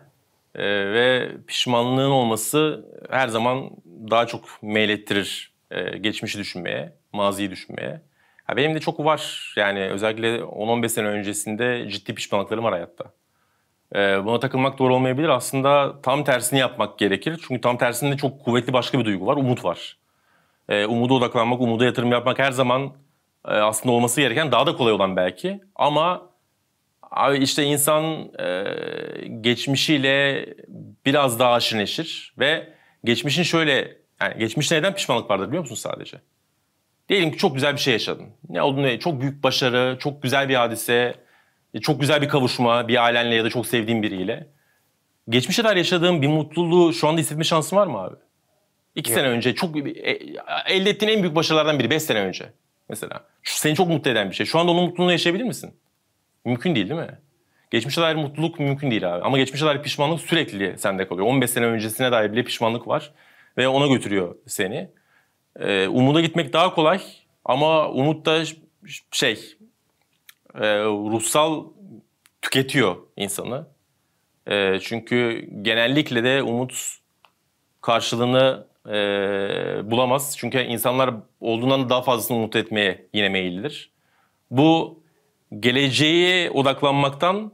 Ee, ve pişmanlığın olması her zaman daha çok meylettirir e, geçmişi düşünmeye, maziyi düşünmeye. Ya benim de çok var yani özellikle 10-15 sene öncesinde ciddi pişmanlıklarım var hayatta. Ee, buna takılmak doğru olmayabilir. Aslında tam tersini yapmak gerekir. Çünkü tam tersinde çok kuvvetli başka bir duygu var. Umut var. Ee, umuda odaklanmak, umuda yatırım yapmak her zaman e, aslında olması gereken daha da kolay olan belki. Ama abi işte insan e, geçmişiyle biraz daha aşırı ve geçmişin şöyle yani geçmişte neden pişmanlık vardır biliyor musun sadece? Diyelim ki çok güzel bir şey yaşadın. Ne oldu ne? Çok büyük başarı, çok güzel bir hadise, e, çok güzel bir kavuşma bir ailenle ya da çok sevdiğim biriyle. Geçmişe dair yaşadığım bir mutluluğu şu anda hissetme şansın var mı abi? İki Yok. sene önce çok e, elde ettiğin en büyük başarılardan biri beş sene önce mesela. Şu seni çok mutlu eden bir şey. Şu anda onun mutluluğunu yaşayabilir misin? Mümkün değil değil mi? Geçmişe dair mutluluk mümkün değil abi. Ama geçmişe dair pişmanlık sürekli sende kalıyor. 15 sene öncesine dair bile pişmanlık var. Ve ona götürüyor seni. Ee, umuda gitmek daha kolay. Ama umut da şey e, ruhsal tüketiyor insanı. E, çünkü genellikle de umut karşılığını e, bulamaz. Çünkü insanlar olduğundan daha fazlasını umut etmeye yine meyillidir. Bu geleceğe odaklanmaktan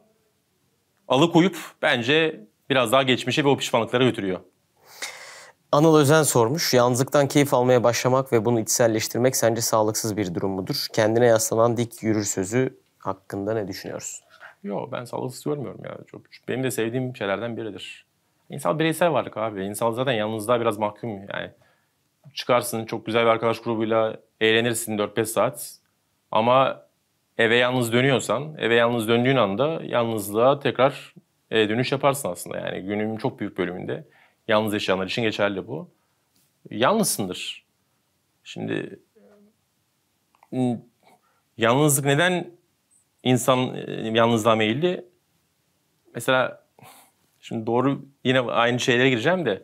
alıkoyup bence biraz daha geçmişe ve o pişmanlıklara götürüyor. Anıl Özen sormuş. Yalnızlıktan keyif almaya başlamak ve bunu içselleştirmek sence sağlıksız bir durum mudur? Kendine yaslanan dik yürür sözü hakkında ne düşünüyorsun? Yo ben sağlıksız görmüyorum ya. Çok, benim de sevdiğim şeylerden biridir. İnsan bireysel varlık abi. İnsan zaten yalnızlığa biraz mahkum yani. Çıkarsın çok güzel bir arkadaş grubuyla eğlenirsin 4-5 saat. Ama eve yalnız dönüyorsan, eve yalnız döndüğün anda yalnızlığa tekrar e, dönüş yaparsın aslında. Yani günün çok büyük bölümünde yalnız yaşayanlar için geçerli bu. Yalnızsındır. Şimdi yalnızlık neden insan e, yalnızlığa meyilli. Mesela şimdi doğru yine aynı şeylere gireceğim de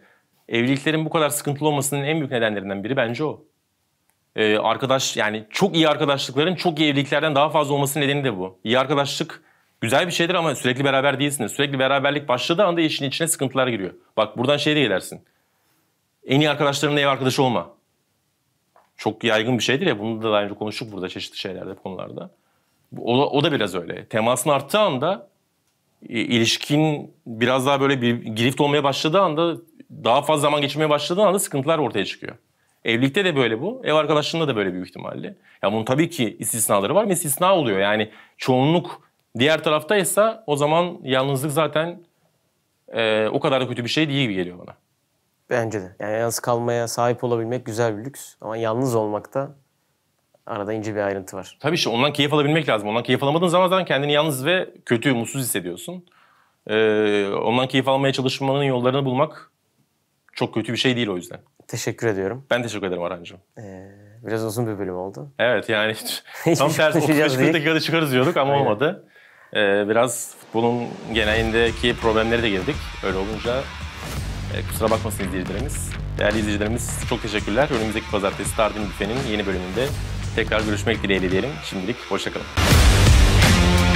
evliliklerin bu kadar sıkıntılı olmasının en büyük nedenlerinden biri bence o. Ee, arkadaş yani çok iyi arkadaşlıkların çok iyi evliliklerden daha fazla olmasının nedeni de bu. İyi arkadaşlık güzel bir şeydir ama sürekli beraber değilsiniz. Sürekli beraberlik başladığı anda işin içine sıkıntılar giriyor. Bak buradan şey de gelersin. En iyi arkadaşlarınla ev arkadaşı olma. Çok yaygın bir şeydir ya bunu da daha önce konuştuk burada çeşitli şeylerde konularda. O, o da biraz öyle. Temasın arttığı anda e, ilişkin biraz daha böyle bir girift olmaya başladığı anda daha fazla zaman geçirmeye başladığı anda sıkıntılar ortaya çıkıyor. Evlilikte de böyle bu. Ev arkadaşlığında da böyle büyük ihtimalle. Ya bunun tabii ki istisnaları var ama istisna oluyor. Yani çoğunluk diğer taraftaysa o zaman yalnızlık zaten e, o kadar da kötü bir şey değil gibi geliyor bana. Bence de. Yani yalnız kalmaya sahip olabilmek güzel bir lüks. Ama yalnız olmak da Arada ince bir ayrıntı var. Tabii işte ondan keyif alabilmek lazım. Ondan keyif alamadığın zaman zaten kendini yalnız ve kötü, mutsuz hissediyorsun. Ee, ondan keyif almaya çalışmanın yollarını bulmak çok kötü bir şey değil o yüzden. Teşekkür ediyorum. Ben teşekkür ederim Arhancığım. Ee, biraz uzun bir bölüm oldu. Evet yani tam tersi 35-40 dakikada çıkarız diyorduk ama olmadı. Ee, biraz futbolun genelindeki problemleri de girdik. Öyle olunca e, kusura bakmasın izleyicilerimiz. Değerli izleyicilerimiz çok teşekkürler. Önümüzdeki pazartesi Stardew Büfe'nin yeni bölümünde Tekrar görüşmek dileğiyle diyelim. Şimdilik hoşçakalın.